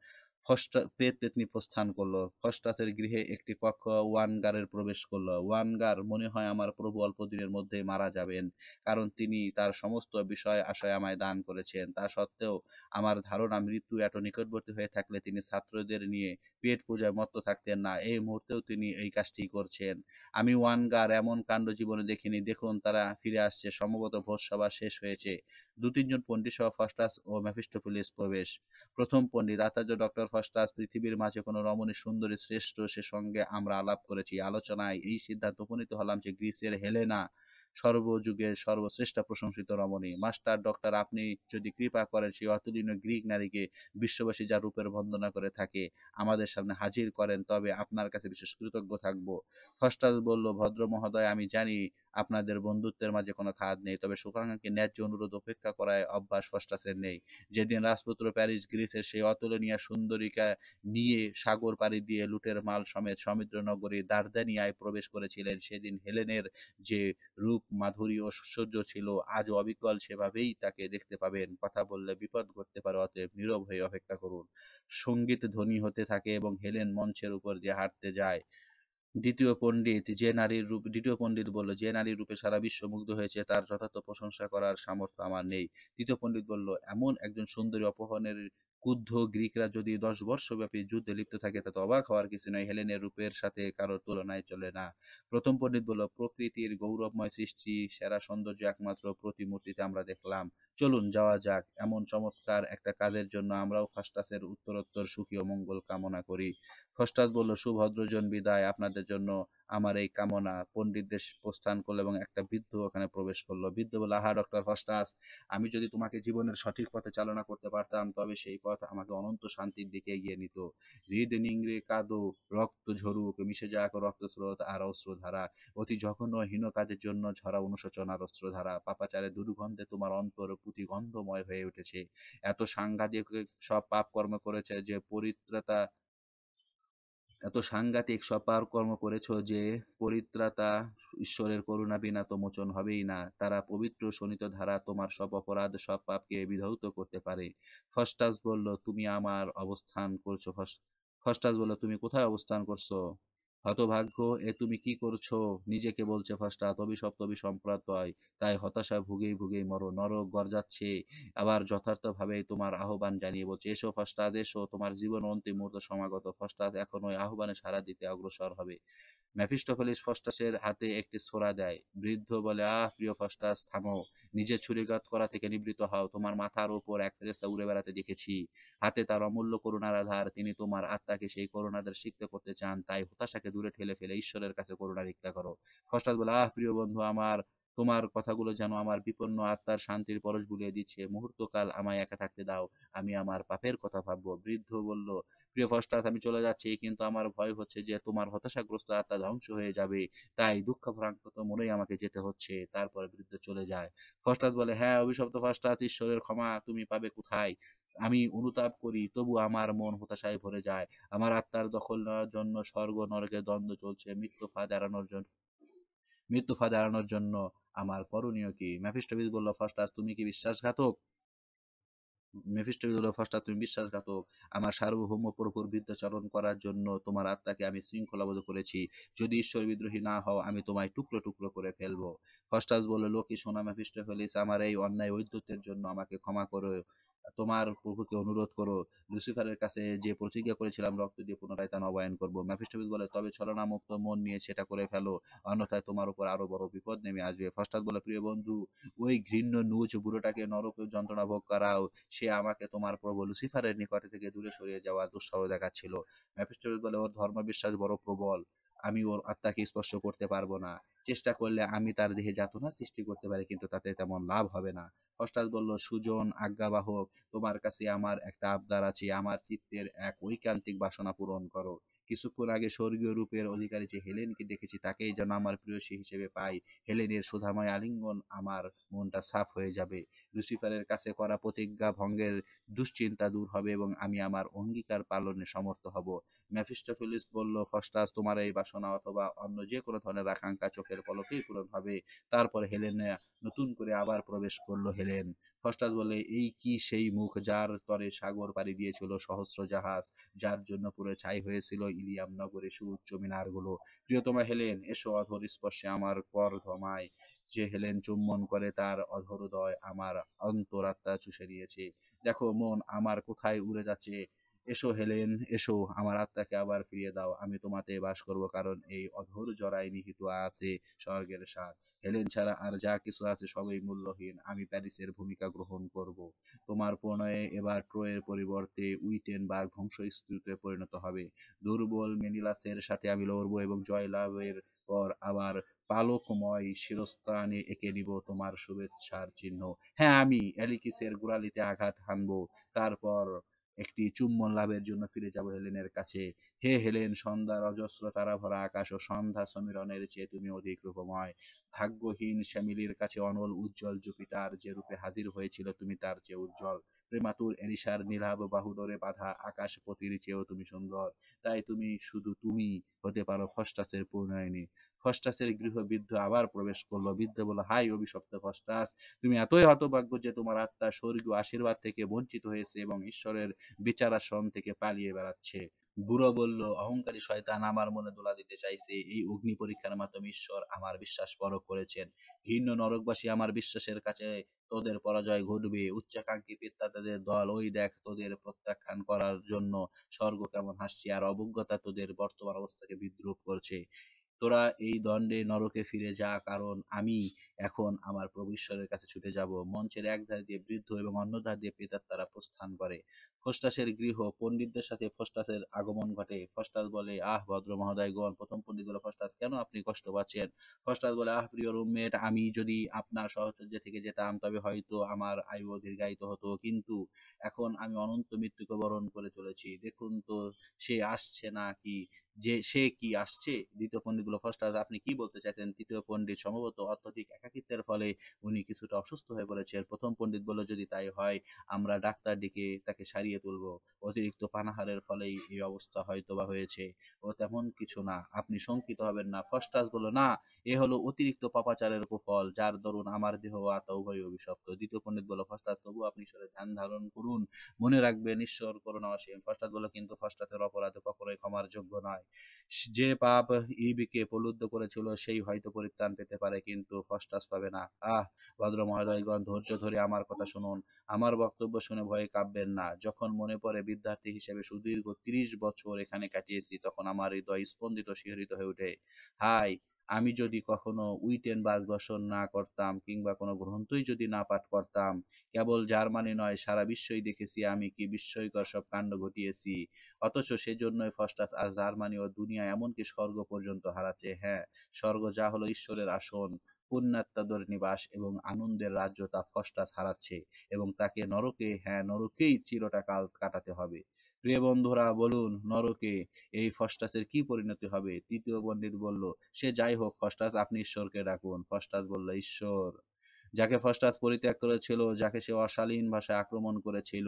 A: প্রেত প্রেতনি প্রস্থান করলো ফস্টাসের গৃহে একটি কক্ষ ওয়ানগারের প্রবেশ করলো ওয়ানগার মনে হয় আমার প্রভু অল্প দিনের মধ্যে মারা যাবেন কারণ তিনি তার সমস্ত বিষয় আশয় আমায় দান করেছেন তা সত্ত্বেও আমার ধারণা মৃত্যু এত নিকটবর্তী হয়ে থাকলে তিনি ছাত্রদের নিয়ে পেট পূজায় মত্ত থাকতেন না এই মুহূর্তেও তিনি এই কাজটি করছেন আমি ওয়ানগার এমন কাণ্ড জীবনে দেখিনি দেখুন তারা ফিরে আসছে সম্ভবত ভোজসভা শেষ হয়েছে দু তিনজন পন্ডিত সহ ফার্স্টাস ও ম্যাফিস্টোপুলিস প্রবেশ প্রথম পণ্ডিত আচার্য ডক্টর ফার্স্টাস পৃথিবীর মাঝে কোনো রমণী সুন্দরী শ্রেষ্ঠ সে সঙ্গে আমরা আলাপ করেছি আলোচনায় এই সিদ্ধান্ত উপনীত হলাম যে গ্রিসের হেলেনা সর্বযুগের সর্বশ্রেষ্ঠ প্রশংসিত রমণী মাস্টার ডক্টর আপনি যদি কৃপা করেন সেই অতদিন গ্রিক নারীকে বিশ্ববাসী যা রূপের বন্দনা করে থাকে আমাদের সামনে হাজির করেন তবে আপনার কাছে বিশেষ কৃতজ্ঞ থাকবো ফস্টাল বলল ভদ্র মহোদয় আমি জানি আপনাদের বন্ধুত্বের মাঝে কোনো খাদ নেই তবে সুকাঙ্ক্ষাকে ন্যায্য অনুরোধ অপেক্ষা করায় অভ্যাস ফস্টাসের নেই যেদিন রাজপুত্র প্যারিস গ্রিসের সেই অতুলনীয় সুন্দরীকা নিয়ে সাগর পাড়ি দিয়ে লুটের মাল সমেত সমুদ্র নগরী দার্দানিয়ায় প্রবেশ করেছিলেন সেদিন হেলেনের যে রূপ মাধুরী ও সৌন্দর্য ছিল আজ অবিকল সেভাবেই তাকে দেখতে পাবেন কথা বললে বিপদ ঘটতে পারে অতএব নীরব হয়ে অপেক্ষা করুন সঙ্গীত ধ্বনি হতে থাকে এবং হেলেন মঞ্চের উপর দিয়ে হাঁটতে যায় দ্বিতীয় পণ্ডিত যে নারীর রূপ দ্বিতীয় পণ্ডিত বলল যে নারীর রূপে সারা বিশ্ব মুগ্ধ হয়েছে তার যথার্থ প্রশংসা করার সামর্থ্য আমার নেই তৃতীয় পণ্ডিত বলল এমন একজন সুন্দরী অপহরণের ক্রুদ্ধ গ্রিকরা যদি দশ বর্ষব্যাপী যুদ্ধে লিপ্ত থাকে তাতে অবাক হওয়ার কিছু নয় হেলেনের রূপের সাথে কারোর তুলনায় চলে না প্রথম পণ্ডিত বলল প্রকৃতির গৌরবময় সৃষ্টি সেরা সৌন্দর্য একমাত্র প্রতিমূর্তিতে আমরা দেখলাম চলুন যাওয়া যাক এমন চমৎকার একটা কাজের জন্য আমরাও ফার্স্টাসের উত্তরোত্তর সুখী ও মঙ্গল কামনা করি ফস্টাস বলল সুভদ্রজন বিদায় আপনাদের জন্য আমার এই কামনা পণ্ডিত দেশ প্রস্থান করলো এবং একটা বৃদ্ধ ওখানে প্রবেশ করলো বৃদ্ধ বলে আহা ডক্টর ফস্টাস আমি যদি তোমাকে জীবনের সঠিক পথে চালনা করতে পারতাম তবে সেই পথ আমাকে অনন্ত শান্তির দিকে এগিয়ে নিত হৃদ নিংড়ে কাদো রক্ত ঝরুক মিশে যাক রক্তস্রোত আর অস্ত্রধারা অতি জঘন্য হীন কাজের জন্য ঝরা অনুশোচনার অস্ত্রধারা পাপাচারে দুর্গন্ধে তোমার অন্তর পুঁতি গন্ধময় হয়ে উঠেছে এত সাংঘাতিক সব পাপ কর্ম করেছে যে পরিত্রাতা এত সাংঘাতিক সপার কর্ম করেছ যে পরিত্রাতা ঈশ্বরের করুণা বিনা তো মোচন হবেই না তারা পবিত্র শনিত ধারা তোমার সব অপরাধ সব পাপকে বিধৌত করতে পারে ফস্টাস বলল তুমি আমার অবস্থান করছো ফস্টাস বলল তুমি কোথায় অবস্থান করছো হতভাগ্য এ তুমি কি করছো নিজেকে বলছে ফাঁসটা তবি সব তবি সম্প্রাত হয় তাই হতাশা ভুগেই ভুগেই মরো নরক গর্জাচ্ছে আবার যথার্থভাবে তোমার আহ্বান জানিয়ে বলছে এসো ফাঁসটাদ এসো তোমার জীবন অন্তিম মুহূর্ত সমাগত ফাঁসটাদ এখন ওই আহ্বানে সারা দিতে অগ্রসর হবে মেফিস্টোফেলিস ফস্টাসের হাতে একটি ছোড়া দেয় বৃদ্ধ বলে আহ প্রিয় ফস্টাস থামো নিজের ছুরিঘাত করা থেকে নিবৃত হও তোমার মাথার ওপর এক ফেরেস্তা উড়ে বেড়াতে দেখেছি হাতে তার অমূল্য করুণার আধার তিনি তোমার আত্মাকে সেই করুণাদের শিখতে করতে চান তাই হতাশাকে দূরে ঠেলে ফেলে ঈশ্বরের কাছে করুণা ভিক্ষা করো ফস্টাস বলে আহ প্রিয় বন্ধু আমার তোমার কথাগুলো যেন আমার বিপন্ন আত্মার শান্তির পরশ বুলিয়ে দিচ্ছে মুহূর্তকাল আমায় একা থাকতে দাও আমি আমার পাপের কথা ভাববো বৃদ্ধ বলল প্রিয় ফস্টাস আমি চলে যাচ্ছি কিন্তু আমার ভয় হচ্ছে যে তোমার হতাশাগ্রস্ত আত্মা ধ্বংস হয়ে যাবে তাই দুঃখ ভ্রান্ত মনেই আমাকে যেতে হচ্ছে তারপর বৃদ্ধ চলে যায় ফস্টাস বলে হ্যাঁ অভিশপ্ত ফস্টাস ঈশ্বরের ক্ষমা তুমি পাবে কোথায় আমি অনুতাপ করি তবু আমার মন হতাশায় ভরে যায় আমার আত্মার দখল নেওয়ার জন্য স্বর্গ নরকে দ্বন্দ্ব চলছে মৃত্যু ফাঁদ এড়ানোর জন্য মৃত্যু ফাঁদ এড়ানোর জন্য আমার করণীয় কি ম্যাফিস্টোবিস বলল ফার্স্টাস তুমি কি বিশ্বাসঘাতক মেফিস্টোফাস্টা তুমি বিশ্বাসঘাত আমার সার্বভৌম প্রভুর বিদ্যাচরণ করার জন্য তোমার আত্মাকে আমি শৃঙ্খলাবদ্ধ করেছি যদি ঈশ্বর বিদ্রোহী না হও আমি তোমায় টুকরো টুকরো করে ফেলবো ফস্টাস বলল লোকে সোনা মেফিস্টোফেলিস আমার এই অন্যায় ঐদ্যতের জন্য আমাকে ক্ষমা করো তোমার প্রভুকে অনুরোধ করো লুসিফারের কাছে যে প্রতিজ্ঞা করেছিলাম রক্ত দিয়ে পুনরায় তা নবায়ন করবো ম্যাফিস্টোফিস বলে তবে ছলনামুক্ত মন নিয়ে সেটা করে ফেলো অন্যথায় তোমার উপর আরো বড় বিপদ নেমে আসবে ফস্টাদ বলে প্রিয় বন্ধু ওই ঘৃণ্য নুচ বুড়োটাকে নরক যন্ত্রণা ভোগ করাও সে আমাকে তোমার প্রভু লুসিফারের নিকটে থেকে দূরে সরিয়ে যাওয়া দুঃসাহ দেখাচ্ছিল ম্যাফিস্টোফিস বলে ওর ধর্মবিশ্বাস বড় প্রবল আমি ওর আত্মাকে স্পর্শ করতে পারবো না চেষ্টা করলে আমি তার দেহে যাতনা সৃষ্টি করতে পারি কিন্তু তাতে তেমন লাভ হবে না হঠাৎ বলল সুজন আজ্ঞাবাহক তোমার কাছে আমার একটা আবদার আছে আমার চিত্তের এক ঐকান্তিক বাসনা পূরণ করো কিছুক্ষণ আগে স্বর্গীয় রূপের অধিকারী যে হেলেনকে দেখেছি তাকেই যেন আমার প্রিয়সী হিসেবে পাই হেলেনের সুধাময় আলিঙ্গন আমার মনটা সাফ হয়ে যাবে লুসিফারের কাছে করা প্রতিজ্ঞা ভঙ্গের দুশ্চিন্তা দূর হবে এবং আমি আমার অঙ্গীকার পালনে সমর্থ হব ম্যাফিস্টোফিলিস বলল ফস্টাস তোমার এই বাসনা অথবা অন্য যে কোনো ধরনের আকাঙ্ক্ষা চোখের পলকেই পূরণ হবে তারপর হেলেন নতুন করে আবার প্রবেশ করলো হেলেন ফস্টাস বলে এই কি সেই মুখ যার তরে সাগর পাড়ি দিয়েছিল সহস্র জাহাজ যার জন্য পুরো ছাই হয়েছিল ইলিয়াম নগরে সুউচ্চ মিনারগুলো প্রিয়তমা হেলেন এসো অধর স্পর্শে আমার কর ধমায় যে হেলেন চুম্বন করে তার অধরোদয় আমার অন্তরাত্মা চুষে দিয়েছে দেখো মন আমার কোথায় উড়ে যাচ্ছে এসো হেলেন এসো আমার আত্মাকে আবার ফিরিয়ে দাও আমি তোমাতে বাস করব কারণ এই অধর জরায় নিহিত আছে স্বর্গের স্বাদ হেলেন ছাড়া আর যা কিছু আছে সবই মূল্যহীন আমি প্যারিসের ভূমিকা গ্রহণ করব তোমার প্রণয়ে এবার ট্রয়ের পরিবর্তে উইটেন ধ্বংস ধ্বংসস্তূপে পরিণত হবে দুর্বল মেনিলাসের সাথে আমি লড়ব এবং জয়লাভের পর আবার পালকময় শিরস্থানে এঁকে নিব তোমার শুভেচ্ছার চিহ্ন হ্যাঁ আমি অ্যালিকিসের গোড়ালিতে আঘাত হানব তারপর একটি চুম্বন লাভের জন্য ফিরে যাব হেলেনের কাছে হে হেলেন সন্ধ্যা অজস্র তারা ভরা আকাশ ও সন্ধ্যা সমীরণের চেয়ে তুমি অধিক রূপময় ভাগ্যহীন শ্যামিলির কাছে অনল উজ্জ্বল জুপিটার যে রূপে হাজির হয়েছিল তুমি তার চেয়ে উজ্জ্বল প্রেমাতুর এরিসার নীলাভ বাহুডরে বাধা আকাশ পতির চেয়েও তুমি সুন্দর তাই তুমি শুধু তুমি হতে পারো ফস্টাসের পূর্ণায়নী ফস্টাসের গৃহবৃদ্ধ আবার প্রবেশ করলো বৃদ্ধ বলো হাই অভিশপ্ত ফস্টাস তুমি এতই হতভাগ্য যে তোমার আত্মা স্বর্গীয় আশীর্বাদ থেকে বঞ্চিত হয়েছে এবং ঈশ্বরের বিচারাসন থেকে পালিয়ে বেড়াচ্ছে বুড়ো বলল অহংকারী শয়তান আমার মনে দোলা দিতে চাইছে এই অগ্নি পরীক্ষার মাধ্যমে ঈশ্বর আমার বিশ্বাস পরখ করেছেন ঘৃণ্য নরকবাসী আমার বিশ্বাসের কাছে তোদের পরাজয় ঘটবে উচ্চাকাঙ্ক্ষী পিতা তাদের দল ওই দেখ তোদের প্রত্যাখ্যান করার জন্য স্বর্গ কেমন হাসছে আর অবজ্ঞতা তোদের বর্তমান অবস্থাকে বিদ্রুপ করছে তোরা এই দণ্ডে নরকে ফিরে যা কারণ আমি এখন আমার প্রভু ঈশ্বরের কাছে ছুটে যাব মঞ্চের এক ধার দিয়ে বৃদ্ধ এবং অন্য ধার দিয়ে পিতার তারা প্রস্থান করে ফস্টাসের গৃহ পণ্ডিতদের সাথে ফস্টাসের আগমন ঘটে ফস্টাস বলে আহ ভদ্র মহোদয়গণ প্রথম পণ্ডিত বলে ফস্টাস কেন আপনি কষ্ট পাচ্ছেন ফস্টাস বলে আহ প্রিয় রুমমেট আমি যদি আপনার সহচর্য থেকে যেতাম তবে হয়তো আমার আয়ু দীর্ঘায়িত হতো কিন্তু এখন আমি অনন্ত মৃত্যুকে বরণ করে চলেছি দেখুন তো সে আসছে না কি যে সে কি আসছে দ্বিতীয় পণ্ডিত গুলো ফস্টাস আপনি কি বলতে চাইছেন তৃতীয় পণ্ডিত সম্ভবত অত্যধিক একাকিত্বের ফলে উনি কিছুটা অসুস্থ হয়ে পড়েছেন প্রথম পণ্ডিত বলে যদি তাই হয় আমরা ডাক্তার ডেকে তাকে সারিয়ে বাড়িয়ে তুলব অতিরিক্ত পানাহারের ফলেই এই অবস্থা হয়তো বা হয়েছে ও তেমন কিছু না আপনি শঙ্কিত হবেন না ফস্টাস বলো না এ হলো অতিরিক্ত পাপাচারের কুফল যার দরুন আমার দেহ আত উভয় অভিশপ্ত দ্বিতীয় পণ্ডিত বলো ফস্টাস তবু আপনি ঈশ্বরের ধ্যান ধারণ করুন মনে রাখবেন ঈশ্বর করুন অসীম ফস্টাস বলো কিন্তু ফস্টাসের অপরাধ কখনোই ক্ষমার যোগ্য নয় যে পাপ ইবিকে প্রলুব্ধ করেছিল সেই হয়তো পরিত্রাণ পেতে পারে কিন্তু ফস্টাস পাবে না আহ ভদ্র মহোদয়গণ ধৈর্য ধরে আমার কথা শুনুন আমার বক্তব্য শুনে ভয়ে কাঁপবেন না যখন যখন মনে পড়ে বিদ্যার্থী হিসেবে সুদীর্ঘ ত্রিশ বছর এখানে কাটিয়েছি তখন আমার হৃদয় স্পন্দিত শিহরিত হয়ে ওঠে হাই আমি যদি কখনো উইটেন উইটেনবার্গ দর্শন না করতাম কিংবা কোনো গ্রন্থই যদি না পাঠ করতাম কেবল জার্মানি নয় সারা বিশ্বই দেখেছি আমি কি বিস্ময়কর সব কাণ্ড ঘটিয়েছি অথচ সেজন্যই ফস্টাস আর জার্মানি ও দুনিয়া এমনকি স্বর্গ পর্যন্ত হারাচ্ছে হ্যাঁ স্বর্গ যা হলো ঈশ্বরের আসন পুণ্যাত্মাদের নিবাস এবং আনন্দের রাজ্য তার ফস্টাস হারাচ্ছে এবং তাকে নরকে হ্যাঁ নরকেই চিরটাকাল কাটাতে হবে প্রিয় বন্ধুরা বলুন নরকে এই ফস্টাসের কি পরিণতি হবে তৃতীয় পণ্ডিত বলল সে যাই হোক ফস্টাস আপনি ঈশ্বরকে ডাকুন ফস্টাস বলল ঈশ্বর যাকে ফস্টাস পরিত্যাগ করেছিল যাকে সে অশালীন ভাষায় আক্রমণ করেছিল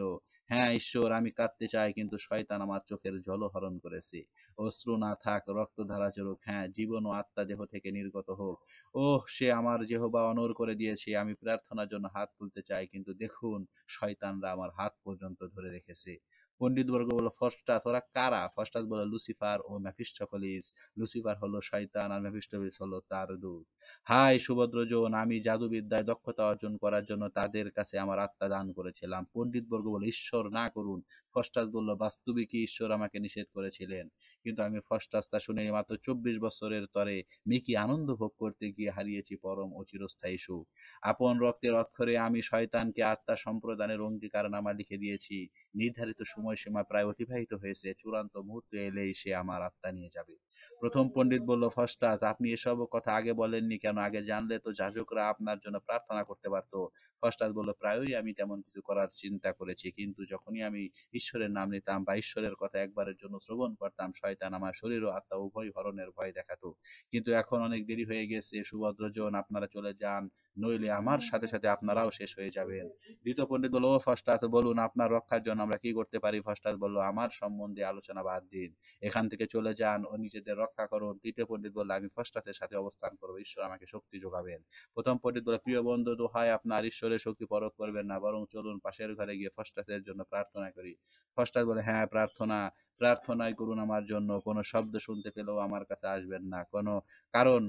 A: হ্যাঁ ঈশ্বর আমি কাঁদতে চাই কিন্তু শয়তান আমার চোখের জল হরণ করেছে অশ্রু না থাক রক্ত ধারা চলুক হ্যাঁ জীবন ও আত্মা দেহ থেকে নির্গত হোক ওহ সে আমার যেহ অনর করে দিয়েছে আমি প্রার্থনার জন্য হাত তুলতে চাই কিন্তু দেখুন শয়তানরা আমার হাত পর্যন্ত ধরে রেখেছে পণ্ডিতবর্গ বলো ফস্টাস ওরা কারা ফস্টাস বলো লুসিফার ও ম্যাফিস্টোফলিস লুসিফার হলো শয়তান আর ম্যাফিস্টোফলিস হলো তার দূত হাই সুভদ্রজন আমি জাদুবিদ্যায় দক্ষতা অর্জন করার জন্য তাদের কাছে আমার আত্মা দান করেছিলাম পণ্ডিতবর্গ বলে ঈশ্বর না করুন ফস্টাস বলল বাস্তবিকই ঈশ্বর আমাকে নিষেধ করেছিলেন কিন্তু আমি ফস্টাস তা শুনে মাত্র চব্বিশ বছরের তরে মিকি আনন্দ ভোগ করতে গিয়ে হারিয়েছি পরম ও চিরস্থায়ী সুখ আপন রক্তের অক্ষরে আমি শয়তানকে আত্মা সম্প্রদানের অঙ্গীকার নামা লিখে দিয়েছি নির্ধারিত সময়সীমা প্রায় অতিবাহিত হয়েছে চূড়ান্ত মুহূর্ত এলেই সে আমার আত্মা নিয়ে যাবে প্রথম পণ্ডিত বলল ফস্টাস আপনি এসব কথা আগে বলেননি কেন আগে জানলে তো যাজকরা আপনার জন্য প্রার্থনা করতে পারতো ফস্টাস বলল প্রায়ই আমি তেমন কিছু করার চিন্তা করেছি কিন্তু যখনই আমি ঈশ্বরের নাম নিতাম বা ঈশ্বরের কথা একবারের জন্য শ্রবণ করতাম শয়তান আমার শরীর ও আত্মা উভয় হরণের ভয় দেখাতো কিন্তু এখন অনেক দেরি হয়ে গেছে সুভদ্রজন আপনারা চলে যান নইলে আমার সাথে সাথে আপনারাও শেষ হয়ে যাবেন দ্বিতীয় পণ্ডিত বলল ও ফস্টাস বলুন আপনার রক্ষার জন্য আমরা কি করতে পারি ফস্টাস বলল আমার সম্বন্ধে আলোচনা বাদ দিন এখান থেকে চলে যান ও নিজেদের রক্ষা করুন তৃতীয় পণ্ডিত বললো আমি ফস্টাসের সাথে অবস্থান করবো ঈশ্বর আমাকে শক্তি যোগাবেন প্রথম পণ্ডিত বলে প্রিয় বন্ধু তো হয় আপনার ঈশ্বরের শক্তি পরক করবেন না বরং চলুন পাশের ঘরে গিয়ে ফস্টাসের জন্য প্রার্থনা করি ফস্টার বলে হ্যাঁ প্রার্থনা প্রার্থনাই করুন আমার জন্য কোনো শব্দ শুনতে পেলেও আমার কাছে আসবেন না কোনো কারণ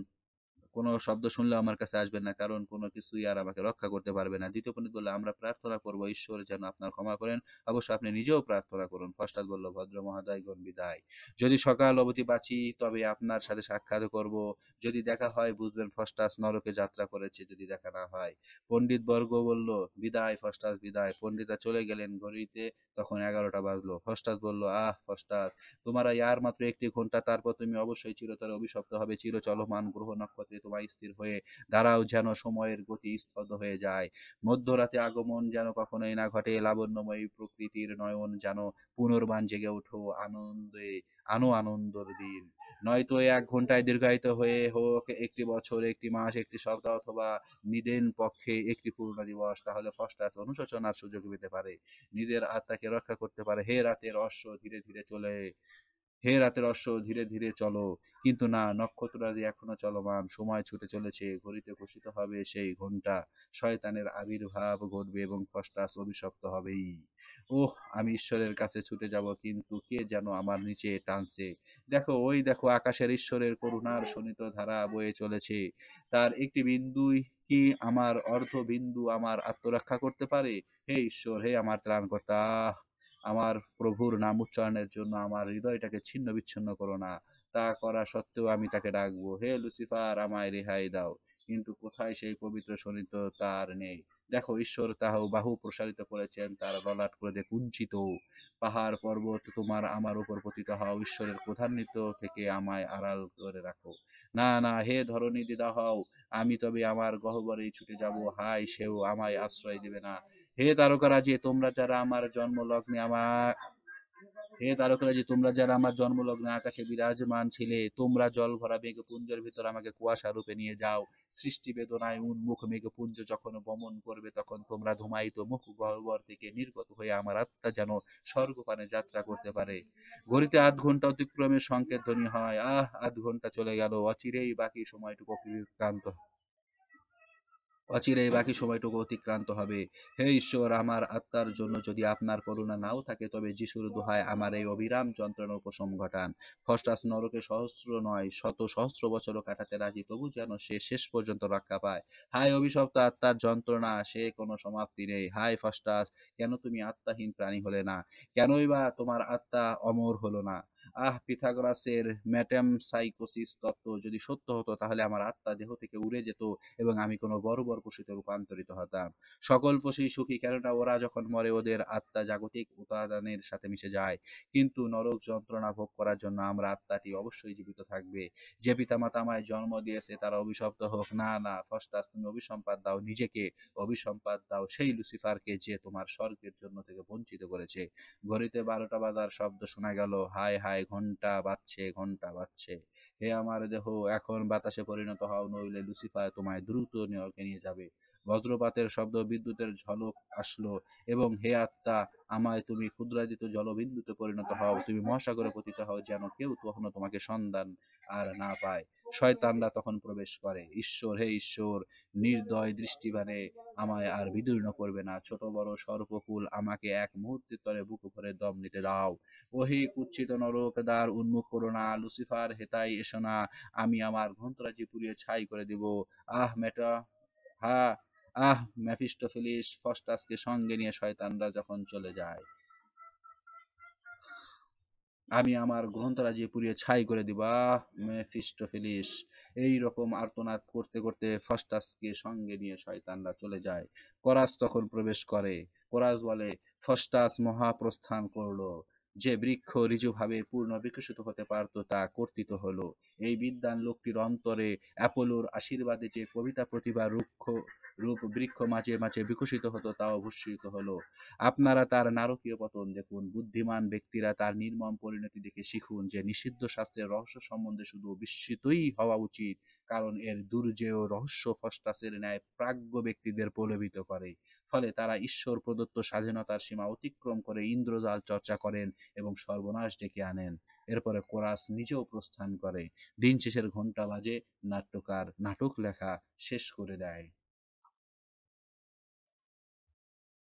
A: কোনো শব্দ শুনলে আমার কাছে আসবেন না কারণ কোনো কিছুই আর আমাকে রক্ষা করতে পারবে না দ্বিতীয় পণ্ডিত বললো আমরা প্রার্থনা করবো ঈশ্বর যেন আপনার ক্ষমা করেন অবশ্য আপনি নিজেও প্রার্থনা করুন ফস্টাদ বললো ভদ্র মহাদয়গণ বিদায় যদি সকাল অবধি বাঁচি তবে আপনার সাথে সাক্ষাৎ করব যদি দেখা হয় বুঝবেন ফস্টাস নরকে যাত্রা করেছে যদি দেখা না হয় পণ্ডিত বর্গ বলল বিদায় ফস্টাস বিদায় পণ্ডিতা চলে গেলেন ঘড়িতে তখন এগারোটা বাজলো ফস্টাস বলল আহ ফস্টাস তোমার ইয়ার মাত্র একটি ঘন্টা তারপর তুমি অবশ্যই চিরতরে অভিশপ্ত হবে চির চলমান গ্রহ নক্ষত্রে অথবা স্থির হয়ে দাঁড়াও যেন সময়ের গতি স্তব্ধ হয়ে যায় মধ্যরাতে আগমন যেন কখনোই না ঘটে লাবণ্যময়ী প্রকৃতির নয়ন যেন পুনর্বান জেগে ওঠো আনন্দে আনো আনন্দর দিন নয়তো এক ঘন্টায় দীর্ঘায়িত হয়ে হোক একটি বছর একটি মাস একটি সপ্তাহ অথবা নিদেন পক্ষে একটি পূর্ণ দিবস তাহলে ফস্টার অনুশোচনার সুযোগ পেতে পারে নিজের আত্মাকে রক্ষা করতে পারে হে রাতের অশ্ব ধীরে ধীরে চলে হে রাতের অশ্ব ধীরে ধীরে চলো কিন্তু না নক্ষত্রাদি এখনো চলমান সময় ছুটে চলেছে ঘড়িতে ঘোষিত হবে সেই ঘন্টা শয়তানের আবির্ভাব ঘটবে এবং ফস্টাস অভিশপ্ত হবেই ওহ আমি ঈশ্বরের কাছে ছুটে যাব কিন্তু কে যেন আমার নিচে টানছে দেখো ওই দেখো আকাশের ঈশ্বরের করুণার শোণিত ধারা বয়ে চলেছে তার একটি বিন্দুই কি আমার অর্ধ বিন্দু আমার আত্মরক্ষা করতে পারে হে ঈশ্বর হে আমার ত্রাণকর্তা আমার প্রভুর নাম উচ্চারণের জন্য আমার হৃদয়টাকে ছিন্ন বিচ্ছিন্ন করো না তা করা সত্ত্বেও আমি তাকে ডাকবো হে লুসিফার আমায় রেহাই দাও কিন্তু কোথায় সেই পবিত্র শনিত তার নেই দেখো ঈশ্বর তাহাও বাহু প্রসারিত করেছেন তার গলাট করে ক্রোধে কুঞ্চিত পাহাড় পর্বত তোমার আমার উপর পতিত হও ঈশ্বরের প্রধান্বিত থেকে আমায় আড়াল করে রাখো না না হে ধরণী দিদা হও আমি তবে আমার গহবরেই ছুটে যাব হাই সেও আমায় আশ্রয় দেবে না হে তারকারা যে তোমরা যারা আমার জন্ম লগ্নে আমার হে তারকা যে তোমরা যারা আমার জন্ম লগ্নে আকাশে বিরাজমান ছিলে তোমরা জল ভরা মেঘ পুঞ্জের ভিতর আমাকে কুয়াশা রূপে নিয়ে যাও সৃষ্টি বেদনায় উন্মুখ মেঘ পুঞ্জ যখন বমন করবে তখন তোমরা ধুমায়িত মুখ গহবর থেকে নির্গত হয়ে আমার আত্মা যেন স্বর্গপানে যাত্রা করতে পারে ঘড়িতে আধ ঘন্টা অতিক্রমে সংকেত ধ্বনি হয় আহ আধ ঘন্টা চলে গেল অচিরেই বাকি সময়টুকু অতিক্রান্ত অচিরে বাকি সময়টুকু অতিক্রান্ত হবে হে ঈশ্বর আমার আত্মার জন্য যদি আপনার করুণা নাও থাকে তবে যিশুর দোহায় আমার এই অবিরাম যন্ত্রণা উপশম ঘটান ফস্টাস নরকে সহস্র নয় শত সহস্র বছরও কাটাতে রাজি তবু যেন সে শেষ পর্যন্ত রক্ষা পায় হায় অভিশপ্ত আত্মার যন্ত্রণা সে কোনো সমাপ্তি নেই হায় ফস্টাস কেন তুমি আত্মাহীন প্রাণী হলে না কেনই বা তোমার আত্মা অমর হলো না আহ পিথাগোরাসের ম্যাটাম সাইকোসিস তত্ত্ব যদি সত্য হতো তাহলে আমার আত্মা দেহ থেকে উড়ে যেত এবং আমি কোনো বড় পশুতে রূপান্তরিত হতাম সকল পশুই সুখী কেননা ওরা যখন মরে ওদের আত্মা জাগতিক উপাদানের সাথে মিশে যায় কিন্তু নরক যন্ত্রণা ভোগ করার জন্য আমরা আত্মাটি অবশ্যই জীবিত থাকবে যে পিতামাতা আমায় জন্ম দিয়েছে তারা অভিশপ্ত হোক না না ফস্টাস তুমি অভিসম্পাদ দাও নিজেকে অভিসম্পাদ দাও সেই লুসিফারকে যে তোমার স্বর্গের জন্য থেকে বঞ্চিত করেছে ঘড়িতে বারোটা বাজার শব্দ শোনা গেল হায় হায় যায় ঘন্টা বাজছে ঘন্টা বাজছে হে আমার দেহ এখন বাতাসে পরিণত হও নইলে লুসিফার তোমায় দ্রুত নিয়ে যাবে বজ্রপাতের শব্দ বিদ্যুতের ঝলক আসলো এবং হে আত্মা আমায় তুমি ক্ষুদ্রাদিত জলবিন্দুতে পরিণত হও তুমি মহাসাগরে পতিত হও যেন কেউ কখনো তোমাকে সন্ধান আর না পায় শয়তানরা তখন প্রবেশ করে ঈশ্বর হে ঈশ্বর নির্দয় দৃষ্টিবানে আমায় আর বিদীর্ণ করবে না ছোট বড় সর্বকুল আমাকে এক মুহূর্তের তরে বুক ভরে দম নিতে দাও ওহি কুচ্ছিত নরকদার উন্মুখ করো না লুসিফার হেতাই এসো না আমি আমার ঘন্টরাজি পুড়িয়ে ছাই করে দিব আহ মেটা হা আহ ম্যাফিস্টোফিলিস ফস্টাসকে সঙ্গে নিয়ে শয়তানরা যখন চলে যায় আমি আমার গ্রন্থরাজি পুড়িয়ে ছাই করে দিবা মেফিস্টোফিলিস এই রকম আর্তনাদ করতে করতে ফস্টাসকে সঙ্গে নিয়ে শয়তানরা চলে যায় করাস তখন প্রবেশ করে করাস বলে ফস্টাস মহাপ্রস্থান করলো যে বৃক্ষ ঋজুভাবে পূর্ণ বিকশিত হতে পারত তা কর্তিত হলো এই বিদ্যান লোকটির অন্তরে অ্যাপোলোর আশীর্বাদে যে কবিতা প্রতিভা রুক্ষ রূপ বৃক্ষ মাঝে মাঝে বিকশিত হতো তা অবশ্যই হলো আপনারা তার নারকীয় পতন দেখুন বুদ্ধিমান ব্যক্তিরা তার নির্মম পরিণতি দেখে শিখুন যে নিষিদ্ধ শাস্ত্রের রহস্য সম্বন্ধে শুধু বিস্মিতই হওয়া উচিত কারণ এর দুর্জেয় রহস্য ফস্টাসের ন্যায় প্রাজ্ঞ ব্যক্তিদের প্রলোভিত করে ফলে তারা ঈশ্বর প্রদত্ত স্বাধীনতার সীমা অতিক্রম করে ইন্দ্রজাল চর্চা করেন এবং সর্বনাশ ডেকে আনেন এরপরে কোরাস নিজেও প্রস্থান করে দিন শেষের ঘণ্টা বাজে নাট্যকার নাটক লেখা শেষ করে দেয়